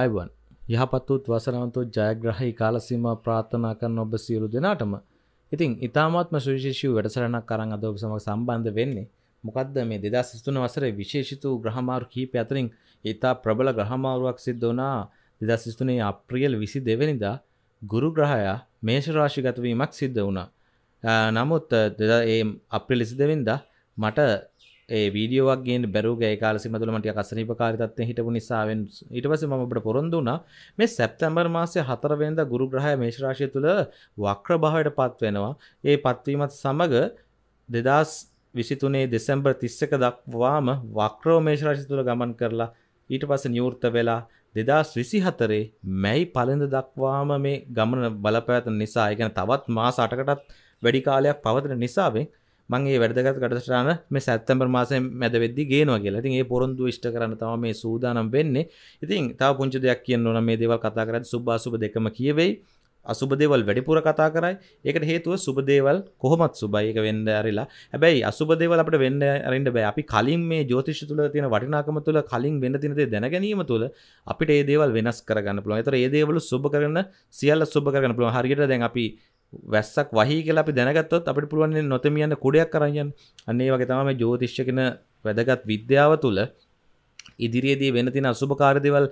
Ivan යහපත්තුත් වසනවන්තු ජයග්‍රහහි කාලසීම ප්‍රාථනා කරන ඔබ සියලු දෙනාටම ඉතින් ඉතාමත්ම සුවිශේෂූ වැඩසරනක් කරන්න අද ඔබ සමඟ සම්බන්ධ වෙන්නේ මොකක්ද මේ දෙදා සිස්තුන වසරේ විශේෂිතු ග්‍රහමාරු කීප අතරින් ඉතා ප්‍රබල ග්‍රහමාරුවක් සිද්ධ වනා දෙදා සිස්තුනේ අප්‍රියල් විසි දෙවැනිදා ගුරු ග්‍රහයා මේශරාශිගතවීමක් සිද්ධ වුණා නමුත් දෙදා ඒ අප්‍රිලිසි දෙවින්ද මට වීඩියෝක්ගේ බැරුගේ කාල සිමතුලමට කසනීප කාරිතත්ය හිටපු නිසාාවෙන් ඉට පස මට පොරොන්දුන මේ සැප්තැම්බර් මාසය හතරවෙන්ද ගුරු ග්‍රහය මේශ්‍රාශය තුළ වක්්‍ර භාවට පත්වෙනවා ඒ පත්වීමත් සමඟ දෙදස් විසිතුනේ දෙසැම්බර් තිස්සක දක්වාම වක්‍රෝ මේශ්‍රාශි තුළ ගමන් කරලා ඊට පස නිවෘත වෙලා දෙදස් විසි හතරේ මැයි පලඳ දක්වාම මේ ගමන බලපෑත නිසා එකන තවත් මා සටකටත් වැඩි කාලයක් පවතන නිසාවෙන් මගේ වැඩගත් කටස්ටාන මේ සැත්තම්පර් මාසය මැද වෙද්දි ගේනවා කියලා තින් ඒ පොරොන්දු ෂ්ට කරන තම මේ සූදානම් වෙන්නේ ඉතින් තා පුංචි දෙයක් කියන්න ඕන මේ දේවල් කතා කරත් සුභාසුභ දෙකම කියවෙයි අසුබදේවල් වැඩිපුර කතා කරයි ඒකට හේතුව සුබදේවල් කොහොමත් සුබයික වෙන්ඩ ඇරිලා හැබැයි අසුබදේවල් අපට වෙන්න ඇරට බෑ අපි කලින් මේ ජෝතිෂ තුළ තියෙන වටිනාකම තුළ කලින් වෙන තිනද දැනගැනීම තුළ අපිට ඒදේවල් වෙනස් කරගන්න පුළුව තර ඒදේවල සුබ කරන සියල්ල සුබ කරන පුළුව හරියට දැන් අපි වැස්සක් වහි කියලා අපි දැනගත්තොත් අපිට පුළුවන් නොතමියන්න කුඩයක් කරන් යන්න. අන්න ඒ වගේ තමයි මේ ජ්‍යොතිෂ්‍ය කියන වැදගත් විද්‍යාව තුළ ඉදිරියේදී වෙන තියෙන අසුභකාරී දේවල්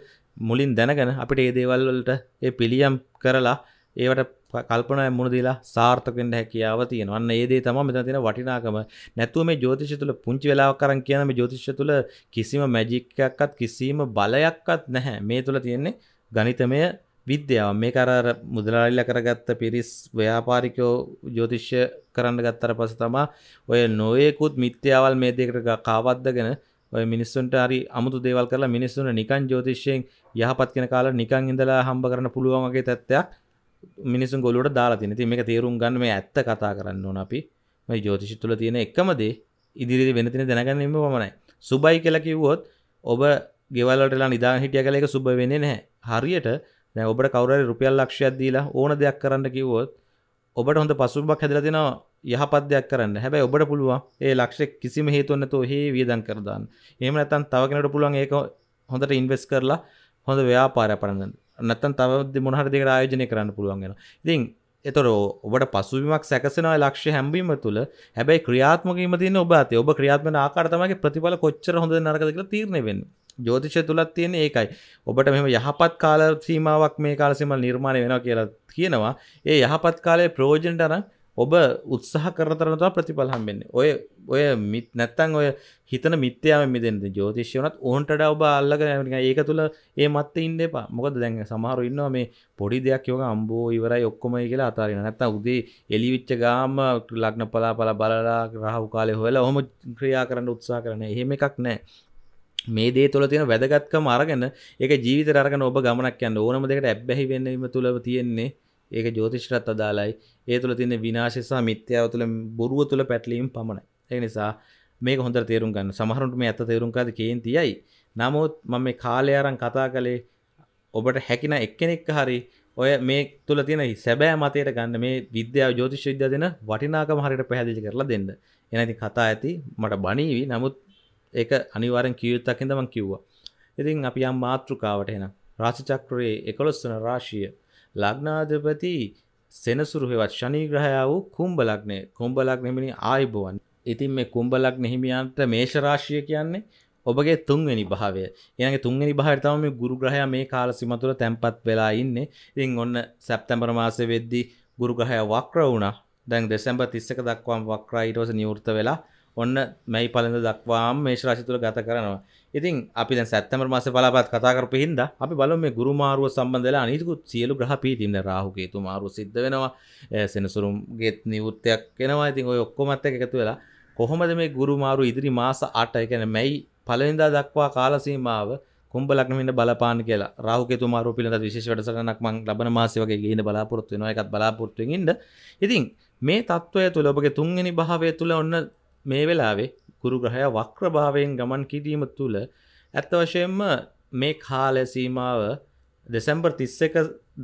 මුලින් දැනගෙන අපිට ඒ දේවල් වලට ඒ පිළියම් කරලා ඒවට කල්පනා මුණ දීලා සාර්ථක වෙන්න හැකියාව තියෙනවා. අන්න ඒ දේ තමයි මෙතන තියෙන වටිනාකම. නැතුව මේ ජ්‍යොතිෂය තුළ පුංචි වෙලාවක් අරන් කියන මේ ජ්‍යොතිෂය තුළ කිසිම මැජික් එකක්වත් කිසිම බලයක්වත් නැහැ. මේ තුළ තියෙන්නේ ගණිතමය විද්‍යාව මේ කරර මුදලාලිල කරගත්ත පිරිස් ව්‍යාපාරිකයෝ ජෝතිශ්‍ය කරන්න ගත්තර පස තමා ඔය නොයෙකුත් මිත්‍යාවල් මේ දෙකට කාවද්දගෙන ඔය මිනිස්සුන්ට හරි අමුතු දේවල් කරලා මිනිස්සුන නිකන් ජෝතිශ්යෙන් යහපත් කෙන කාල නිකං ඉඳලා හම්බ කරන පුළුවන්ගේ තත්ත්වයක් මිනිසුන් ගොලුට දාලා තින ති මේක තේරුම් ගන්න මේ ඇත්ත කතා කරන්න ඕන අපි මේ ජෝතිෂි තුළ තියෙන එකමදේ ඉදිරි වෙන තින දැනගන්නීම පමණයි සුබයි කියලා කිව්වොත් ඔබ ගෙවල්ලටලා නිදාන හිටිය කල එක සුබ වෙන්නේ නැහැ හරියට දැ ඔබට කවර රුපියල් ලක්ෂයක් දීලා ඕන දෙයක් කරන්න කිවොත් ඔබට හොඳ පසුබක් හැදිල තින යහපදයක් කරන්න හැබැයි ඔබට පුළුවන් ඒ ලක්ෂ කිසිම හේතුවන්නතු හේ වියදන් කරදාන්න එම ඇතන් තවකනට පුළුවන් ඒක හොඳට ඉන්වස් කරලා හොඳ ව්‍යාපාරය පරන්න නැත්තන් තව මොහර දෙක ආයෝජනය කරන්න පුළුවන්ගෙන ඉතින් එතොර ඔබට පසුවිමක් සැකසෙනවා ලක්ෂ හැම්බීම තුළ හැබැයි ක්‍රියාත්මකීම තින ඔබ ඔබ ක්‍රියාත්මන ආකාරතමගේ ප්‍රතිඵල කොච්චර හොඳ නරකදක තීරණය වෙන්නේ ජෝතිෂය තුළත් තියෙන ඒකයි ඔබට මෙම යහපත් කාල සීමාවක් මේ කාලසිම නිර්මාණය වෙනවා කියලා කියනවා ඒ යහපත් කාලය ප්‍රෝජෙන්ට අරන් ඔබ උත්සාහ කරතරනතා ප්‍රතිඵල හම්බෙන්නේ ඔය ඔය මිත් නැත්තං ඔය හිතන මිත්‍යාව මිදෙන්ද ජෝතිෂයනත් ඕන්ටඩ ඔබ අල්ලග ඒක තුළ ඒ මත්ත ඉන්න එපා මොකද දැන් සමහරු ඉන්නවා මේ පොඩි දෙයක් යෝග අම්බෝ ඉවරයි ඔක්කොමයි කියලා අතාරෙන නැත්ත උදේ එලිවිච්ච ගාම ලක්න පලා පල බලලා රහු කාලය හොලා හොම ක්‍රියා කරන්න උත්සා කරන එහෙම එකක් නෑ මේ දේ තුළ තියෙන වැදගත්කම අරගෙන ඒක ජීවිත අරගෙන ඔබ ගමනක් යන්න ඕනම දෙකට ඇබ්බැහි වෙන්නීම තුළ තියෙන්නේ ඒක ජෝතිෂ්ටත් අදාලායි ඒ තුළ තියන්නේ විනාශසා මිත්‍යාව තුළ බොරුව තුළ පැටලීම් පමණයි ඒ නිසා මේක හොඳ තේරුම් ගන්න සමහරුට මේ ඇත තේරුම්කාද කේන්තියයි නමුත් මම මේ කාලයාරන් කතා කළේ ඔබට හැකින එක්කෙනෙක් හරි ඔය මේ තුළ තියෙන සැබෑ මතයට ගන්න මේ විද්‍යාව ජෝතිෂ විද්‍යා දෙන වටිනාකම හරිට පැහැදිලි කරලා දෙන්න එනති කතා ඇති මට බනීවි නමුත් ඒක අනිවාරෙන් කියයුත්තක්කින්ද මං කිව්වා ඉතින් අපි යම් මාතෘකාවට එෙන රාසිචක්‍රයේ එකොළොස්වන රාශිය ලග්නාධපති සෙනසුරුහෙවත් ශනීග්‍රහය වූ කුම්ඹලක්නේ කුම්ඹලක් නෙමිනි ආයිබුවන් ඉතින් මේ කුම්ඹලක් නෙහිමියන්ට මේෂරාශිය කියන්නේ ඔබගේ තුන්වෙනි භාවය යනගේ තුන්ගනි භාරිතම මේ ගුරුග්‍රහය මේ කාල සිමතුර තැන්පත් වෙලා ඉන්න ඉතින් ඔන්න සැප්තැම්බර මාස වෙද්දි ගුරුග්‍රහය වක්‍ර වුණ දැන් දෙසැම්බ තිස්සක දක්වාම් වක්‍රයිටෝස නිවෘත වෙලා ඔන්න මැයි පලඳ දක්වාම මේෂ රාශි තුළ ගත කරනවා. ඉතින් අපි දැන් සැප්තැම්බර් මාසේ බලාපොරොත්තු කතා කරපු හින්දා අපි බලමු මේ ගුරු මාරුව සම්බන්ධ වෙලා අනිතිකුත් සියලු ග්‍රහ පීතිම් දැන් රාහු කේතු මාරුව සිද්ධ වෙනවා. සෙනසුරුම් ගෙත් නිවෘත්තයක් වෙනවා. ඉතින් ওই ඔක්කොමත් එක්ක එකතු වෙලා කොහොමද මේ ගුරු මාරුව ඉදිරි මාස 8 ඒ කියන්නේ මැයි පලනිදා දක්වා කාල සීමාව කුම්ඹ ලග්නමින්ට බලපාන කියලා රාහුකේතු මාරුව පිළිබඳ විශේෂ වැඩසටහනක් මම ලබන මාසේ වගේ ගිහින් බලාපොරොත්තු වෙනවා ඒකත් බලාපොරොත්තු වෙමින් ඉන්න. ඉතින් මේ తত্ত্বය තුළ ඔබගේ තුන්වෙනි භාවය තුළ ඔන්න මේ වෙලාවේ ගුරු ග්‍රහය වක්‍රභාවයෙන් ගමන් කිරීම තුළ ඇත්ත වශයෙන්ම මේ කාලය සීමාව දෙසැම්බර් තිස්සක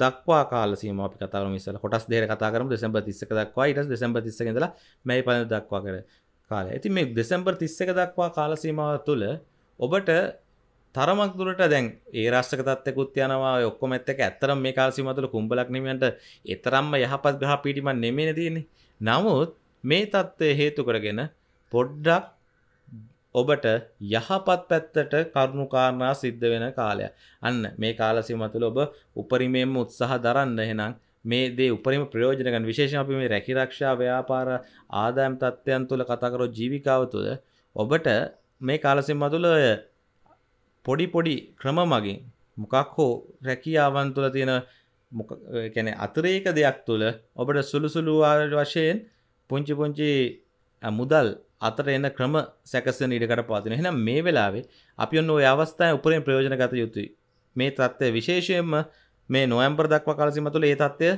දක්වා කාලසීම කතර මිසල කොටස් දෙර කතාරම දෙසැම්බ තිස්සක දක්වා ඉට දෙසැම්බ තිස්සකදල මැයි පන දක්වා කර කාල ඇති මේ දෙසැම්බර් තිස්සක දක්වා කාලසීමාව තුළ ඔබට තරමක් දුරට දැන් ඒ රාෂ්ක තත්යකුත් යනවා ඔක්කොම ඇත්තක ඇත්තරම් මේ කාලසිීමතුළ කුම්ඹලක් නමට එතරම්ම යහපත් ගහ පිටිමන් නෙමෙන තියන්නේ නමුත් මේ තත්ත්වය හේතු කරගෙන පොඩ්ඩක් ඔබට යහපත් පැත්තට කරුණුකාරණා සිද්ධ වෙන කාලය අන්න මේ කාලසිම තුළ ඔබ උපරිමයෙන්ම උත්සාහ දරන්න එහෙනම් මේ දේ උපරිම ප්‍රයෝජන ගන්න විශේෂයෙන් අපි මේ රැකිරක්ෂා ව්‍යාපාර ආදායම් තත්ත්වයන් තුළ කතා කරෝ ජීවිකාව තුළ ඔබට මේ කාලසිම තුළ පොඩි පොඩි ක්‍රම මගින් මොකක් හෝ රැකියාවන් තුළ තියෙන කැන අතරේක දෙයක් තුළ ඔබට සුළුසුළුවාට වශයෙන් පුංචි පුංචි මුදල් අතර එන ක්‍රම සැකසන ඉඩකට පාතින එහෙනම් මේ වෙලාවේ අපි ඔන්න ඔය අවස්ථාවේ උපරිම ප්‍රයෝජන ගත යුතුයි. මේ தත්ත්වය විශේෂයෙන්ම මේ නොවැම්බර් දක්වා කාලසීම තුළ ඒ தත්ත්වය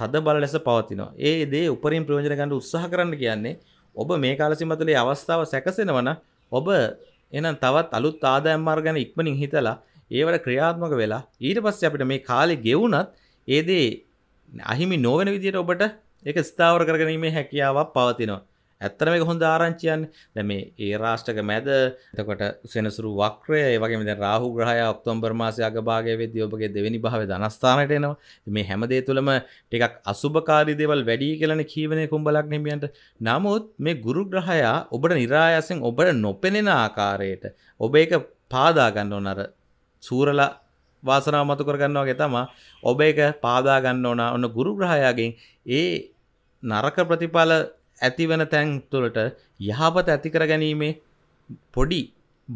තද බල ලෙස පවතිනවා. ඒ දේ උපරිම ප්‍රයෝජන ගන්න උත්සාහ කරන්න කියන්නේ ඔබ මේ කාලසීම තුළ අවස්ථාව සැකසෙනවා නම් ඔබ එහෙනම් තවත් අලුත් ආදායම් මාර්ග ගැන ඉක්මනින් හිතලා ඒවට ක්‍රියාත්මක වෙලා ඊට පස්සේ අපිට මේ කාලේ ගෙවුනත් ඒ දේ අහිමි නොවන විදිහට ඔබට ඒක ස්ථාවර කරගැනීමේ හැකියාවක් පවතිනවා. ඇත්තර මේ හොඳ ආරංචියන් දැම ඒ රාෂ්ටක මැද එතකොට සෙනසුරු වක්‍රය වගේ මෙ රාහු ග්‍රහය ඔක්තොම්බර් මාසය අගභාගය වෙද ඔබගේ දෙවැනි භාව ධනස්ථානයට එනවා මේ හැමදේ තුළම ටිකක් අසුභකාරි දෙවල් වැඩි කියලන කීවනය කුම්ඹලක් නිමියන්ට නමුත් මේ ගුරු ග්‍රහයා ඔබට නිරායසෙන් ඔබට නොපෙනෙන ආකාරයට ඔබ එක පාදාගන්න ඕනර සූරලා වාසනාව මතු කරගන්නවාගේ තමා ඔබ එක පාදාගන්න ඕන ඔන්න ගුරු ග්‍රහයාගෙන් ඒ නරක ප්‍රතිඵල ඇතිවන තැන් තුළට යහපත ඇතිකර ගැනීමේ පොඩි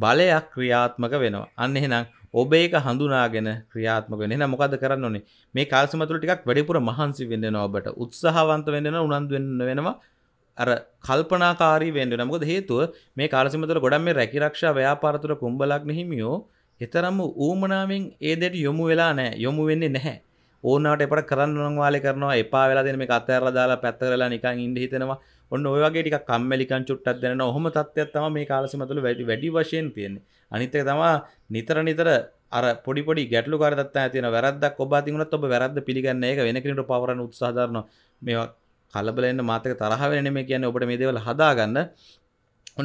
බලයක් ක්‍රියාත්මක වෙනවා අන්න එහෙනම් ඔබ ඒක හඳුනාගෙන ක්‍රියාත්මක වෙන එහෙනම් මොකද කරන්න ඕනේ මේ කාලසීම තුළ ටිකක් වැඩිපුර මහන්සි වෙන්න වෙනවා ඔබට උත්සාහවන්ත වෙන්න වෙනවා උනන්දු වෙන්න වෙනවා අර කල්පනාකාරී වෙන්න වෙනවා මොකද හේතුව මේ කාලසීම තුළ ගොඩක් මේ රැකිරක්ෂා ව්‍යාපාර තුළ කුඹලක් හිමියෝ එතරම්ම ඌමනාවෙන් ඒ දෙයට යොමු වෙලා නැහැ යොමු වෙන්නේ නැහැ ඕනට එපට කරන්න වාල කරනවා එපා වෙලා දෙන මේ කතර දාලා පැත්තරලා නිකන් ඉන්ඩ හිතෙනවා ඔන්න ඔයගේ ටික කම්මලිකන් චුට්ටක් දෙන හොම තත්ත්වයක් තම මේ කාලසි මතුළ වැඩි වැඩි වශයෙන් තියෙන්නේ අනිතක තමා නිතර නිතර අර පොඩිපොඩි ගැටලු කරත් ඇතින වැරදක් ඔබාතිගුණත් ඔබ වැරද පිගන්න එක වෙනකට පවරන උත්සාධරන මේවා කලබලන්න මාතක තරහවෙන මේ කියන්නේ ඔබට මේ දෙවල හදාගන්න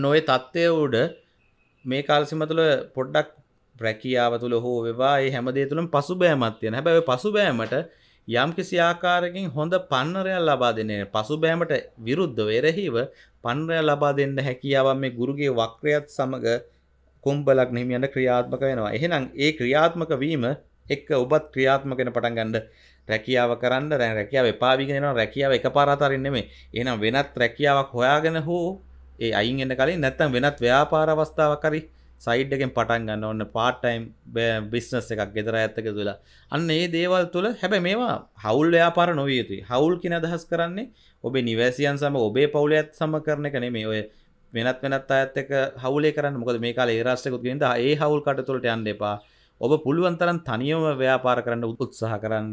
නොය තත්ත්වය උඩ මේ කාල්සිමතුළ පොඩ්ඩක් රැකියාව තුළ හෝ වෙවා ඒ හැමදේ තුළම් පසු බෑමත්තියන හැබැ පසු බෑමට යම් කිසි ආකාරකින් හොඳ පන්නරයක් ලබා දෙන්නේ පසු බෑමට විරුද්ධ වෙරහිව පන්රය ලබා දෙන්න හැකියාවන් මේ ගුරුගේ වක්‍රයත් සමඟ කුම්බලක් නිමියන්ට ක්‍රියාත්මක වෙනවා එහෙනම් ඒ ක්‍රියාත්මක වීම එක් ඔබත් ක්‍රියාත්මකෙන පටන් ගන්නඩ රැකියාව කරන්න රැ රැකියාව එපාවිගෙනවා රැකියාව එක පාරාතරන්නෙමේ එනම් වෙනත් රැකියාවක් හොයාගෙන හෝ ඒ අයින් එන්න කලින් නැත්තම් වෙනත් ව්‍යාපාර අවස්ථාවක් කරි සයිඩ්ඩකෙන් පටන් ගන්න ඔන්න පාටයිම් බිස්නස් එකක් ගෙදර ඇත්තක තුලා අන්න ඒ දේවල් තුළ හැබැ මේවා හවුල් ්‍යාපාර නොවිය යුතුයි හවුල් කින අදහස් කරන්නේ ඔබේ නිවැසියන් සම ඔබේ පවුල ඇත් සම කරන කනේ මේ ඔය වෙනත් වෙනත් අඇත්තක හවුලේ කරන්න මොකද මේ කාල ඒරාශ්ටකුත් ගෙද ඒ හවුල් කටතුළට යන්න එපා ඔබ පුළුවන්තරන් තනියම ව්‍යාපාර කරන්න උත්සාහ කරන්න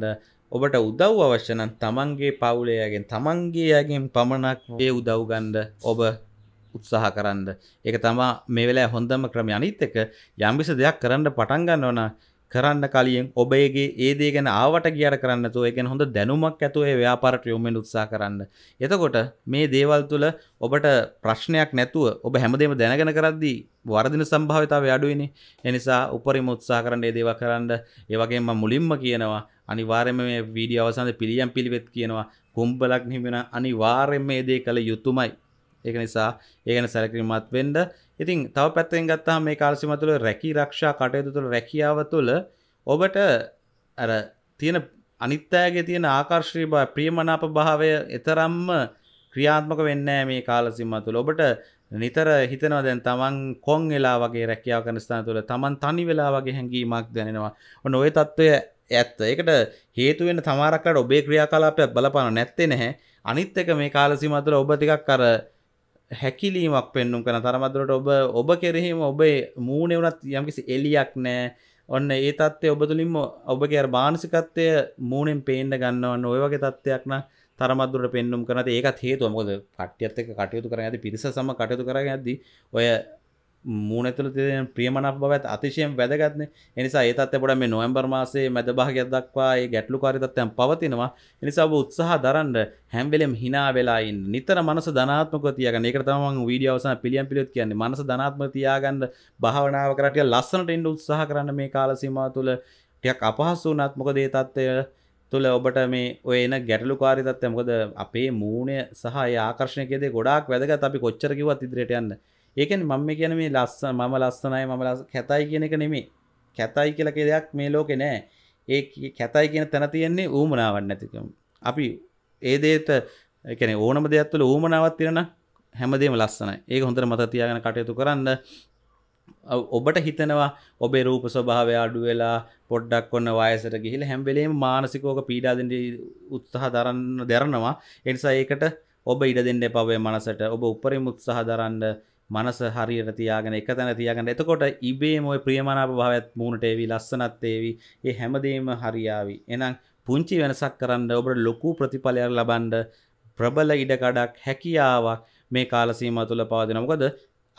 ඔබට උදව් අවශ්‍යනන් තමන්ගේ පවුලයාගෙන් තමන්ගේයාගෙන් පමණක් ඒ උදව්ගන්ඩ ඔබ උත්සාහ කරන්න ඒක තමා මේ වෙලා හොඳම ක්‍රම අනිත් එක යම්බිස දෙයක් කරන්න පටන් ගන්නවන කරන්න කලින් ඔබේගේ ඒදේ ගැන ආවට ගියට කරන්න තුව එකෙන් හොඳ දැනුමක් ඇතුව ඒ ව්‍යාපාරට යොමෙන් උත්සාහ කරන්න. එතකොට මේ දේවල් තුළ ඔබට ප්‍රශ්නයක් නැතුව ඔබ හැමදේම දැනගෙන කරද්දී වර්දින සම්භාවිතාව අඩුවනි එනිසා උපරිම උත්සා කරන්න ඒදේව කරන්න ඒවගේම මුලින්ම කියනවා අනිවාර්යම මේ වීඩිය අවසන්ද පිළියම් පිළිවෙත් කියනවා කුම්බලක් හිමෙන අනිවාර්යම මේ දේ කළ යුතුමයි ඒක නිසා ඒගැන සැලකිරීමත් වෙන්ඩ ඉතින් තව පැත්තෙන් ගත්තා මේ කාලසිම තුළ රැකි රක්ෂා කටයුතු තුළ රැකියාව තුළ ඔබට ඇර තියෙන අනිත්තාගේ තියෙන ආකර්ශ්‍රී බව ප්‍රියමනාප භාවය එතරම්ම ක්‍රියාත්මක වෙන්න මේ කාලසිම්ම තුළ ඔබට නිතර හිතනවා දැන් තමන් කොන් වෙලා වගේ රැකියාව කරන ස්ථාන තුළ තමන් තනි වෙලා වගේ හැඟීමක් දැනෙනවා ඔන්න ඔය තත්ත්වය ඇත්ත ඒකට හේතු වෙන තමාරක්කට ඔබේ ක්‍රියාකලාපයක් බලපාන නැත්තේ නැහැ අනිත් එක මේ කාලසීමාව තුළ ඔබ ටිකක් අර හැකිලීමක් පෙන්නුම් කන තරමදුරට ඔබ ඔබ කෙරෙහිම ඔබේ මූනෙවනත් යම්කිසි එලියක් නෑ ඔන්න ඒ තත්ත්ය ඔබ තුළින්ම ඔබගේ බානසිකත්වය මූනෙන් පේන්ඩ ගන්නවන්න ඔය වගේ තත්ත්යක්න තරමදුරට පෙන්නුම් කනට ඒකත් හේතුවමොද කට්‍යත්තක කටයුතු කර ඇති පිරිස සම කටයුතු කර ඇද ඔය මූනැතුළ තියෙන් ප්‍රියමණක් බවත් අතිශයෙන් වැදගත්න එනිසා ඒතත් එපොට මේ නොවම්බර් මාසේ මැදභාගයක් දක්වා ඒ ගැටලු කාරිතත්වයන් පවතිනවා එනිසා ඔබ උත්සාහ දරන්න හැම්වෙලෙම් හිනා වෙලායින් නිතර මනස ධනාත්මක තියගන්න ඒක තමයි වීඩියෝ අවසන් පිළියම් පිළියොත් කියන්නේ මනස ධනාත්මක තියාගන්න භාවනාව කරලා ටික ලස්සනට ඉන්න උත්සාහ කරන්න මේ කාල සීමාව තුළ ටිකක් අපහසු වුණත් මොකද ඒ තත්ත්වය තුළ ඔබට මේ ඔය එන ගැටලු කාරිතත්වය මොකද අපේ මූණය සහ ආකර්ශණයකෙදේ ගොඩාක් වැදගත් අපි කොච්චර කිව්වත් ඉදිරියට යන්න ඒකන මම කියන මේ ලස්ස මම ලස්සනයි මම කැතයි කියන එක නෙමේ කැතයි කියලක දෙයක් මේ ලෝකෙ නෑ ඒ කැතයි කියන තැන තියෙන්නේ ඌමනාවන් නැතිකම් අපි ඒ දේත එකන ඕනම දෙයක්ත්තුල ඌමනාවත් තිරෙන හැමදේම ලස්සනයි ඒක හොඳර මත තියාගෙන කටයුතු කරන්න ඔබට හිතනවා ඔබේ රූප ස්වභාවය අඩු වෙලා පොඩ්ඩක් ඔන්න වයසට ගිහිල හැම්බෙලේම මානසිකෝක පීඩාදෙන්ට උත්සාහ දරන්න දෙරනවා එනිසා ඒකට ඔබ ඉඩ දෙන්න පවේ මනසට ඔබ උපරිම උත්සාහ දරන්න මනස හරියට තියාගෙන එක තැන තියාගෙන එතකොට ඉබේ මොය ප්‍රියමනාප භාවත් මූුණටේවී ලස්සනත්තේවි ඒ හැමදේම හරියාවි එනම් පුංචි වෙනසක් කරන්න ඔබට ලොකු ප්‍රතිඵලයක් ලබන්ඩ ප්‍රබල ඉඩකඩක් හැකියාවක් මේ කාලසීම තුළ පාදනමකද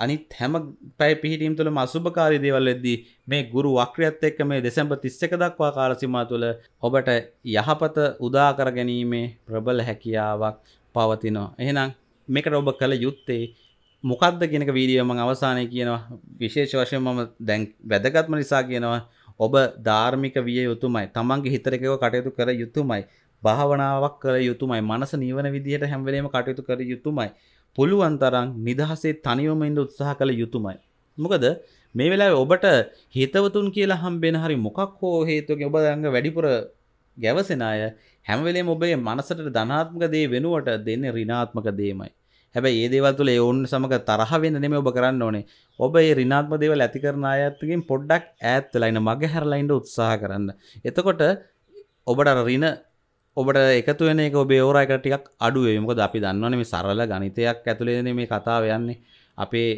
අනිත් හැම පැයි පිහිටීම් තුළ අසුභකාරී දේවල් එද්දී මේ ගුරු වක්‍රියත් එක්ක මේ දෙසැම්බ තිස්සක දක්වා කාලසිමා තුළ ඔබට යහපත උදාකර ගැනීමේ ප්‍රබල හැකියාවක් පවතිනවා. එහෙනම් මේකට ඔබ කළ යුත්තේ මොකක්ද කියෙනක වීඩියම අවසානය කියනවා විශේෂ වශයෙන් මම දැන් වැදගත්ම නිසා කියනවා ඔබ ධාර්මික විය යුතුමයි තමන්ගේ හිතරකව කටයුතු කර යුතුමයි භාවනාවක් කර යුතුමයි මනස නිවන විදිහට හැම්වලීම කටයුතු කර යුතුමයි පුළුවන් තරම් නිදහසේ තනිවමෙන්ද උත්සාහ කළ යුතුමයි මොකද මේ වෙලා ඔබට හිතවතුන් කියලා හම්බෙන හරි මොකක් හෝ හේතුවගේ ඔබ දඟ වැඩිපුර ගැවසෙන අය හැමවෙලේ ඔබේ මනසට ධනාත්මක දේ වෙනුවට දෙන්න රිනාත්මක දේමයි හැබැයි ඒ දේවල් තුළ ඒ ඔවුන් සමග තරහ වෙන්න නෙමෙයි ඔබ කරන්න ඕනේ. ඔබ මේ ඍණාත්මක දේවල් ඇති කරන අයත්ගෙන් පොඩ්ඩක් ඈත් වෙලා ඉන්න මග හැරලා ඉන්න උත්සාහ කරන්න. එතකොට ඔබට අර ඍණ ඔබට එකතු වෙන එක ඔබේ ඕරා එකට ටිකක් අඩු වෙයි. මොකද අපි දන්නවනේ මේ සරල ගණිතයක් ඇතුළේනේ මේ කතාව යන්නේ. අපේ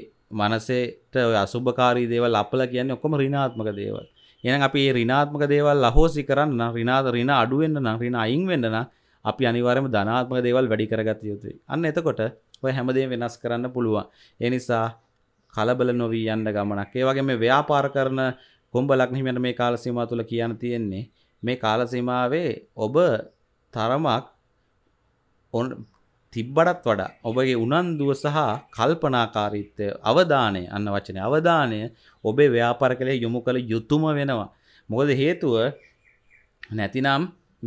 මනසේට ඔය අසුභකාරී දේවල් අපල කියන්නේ ඔක්කොම ඍණාත්මක දේවල්. එහෙනම් අපි මේ ඍණාත්මක දේවල් අහෝසි කරන්න ඍණාද ඍණ අඩු වෙන්න නම් ඍණ අයින් වෙන්න නම් අපි අනිවාරම ධනාත්ම දේවල් වැඩි කරගත යුතුයි අන්න එතකොට ඔය හැමදේ වෙනස් කරන්න පුළුවන් එනිසා කලබල නොවී යන්න ගමනක් ඒවගේ මේ ව්‍යාපාර කරන කොම්බ ලක්නිමට මේ කාලසීම තුළ කියන්න තියෙන්නේ මේ කාලසීමාවේ ඔබ තරමක් ඔන් තිබ්බටත් වඩා ඔබගේ උනන්දුව සහ කල්පනාකාරීත්වය අවධානය අන්න වචනය අවධානය ඔබේ ව්‍යාපාර කළේ යොමු කළ යුතුම වෙනවා. මොකද හේතුව නැතිනම්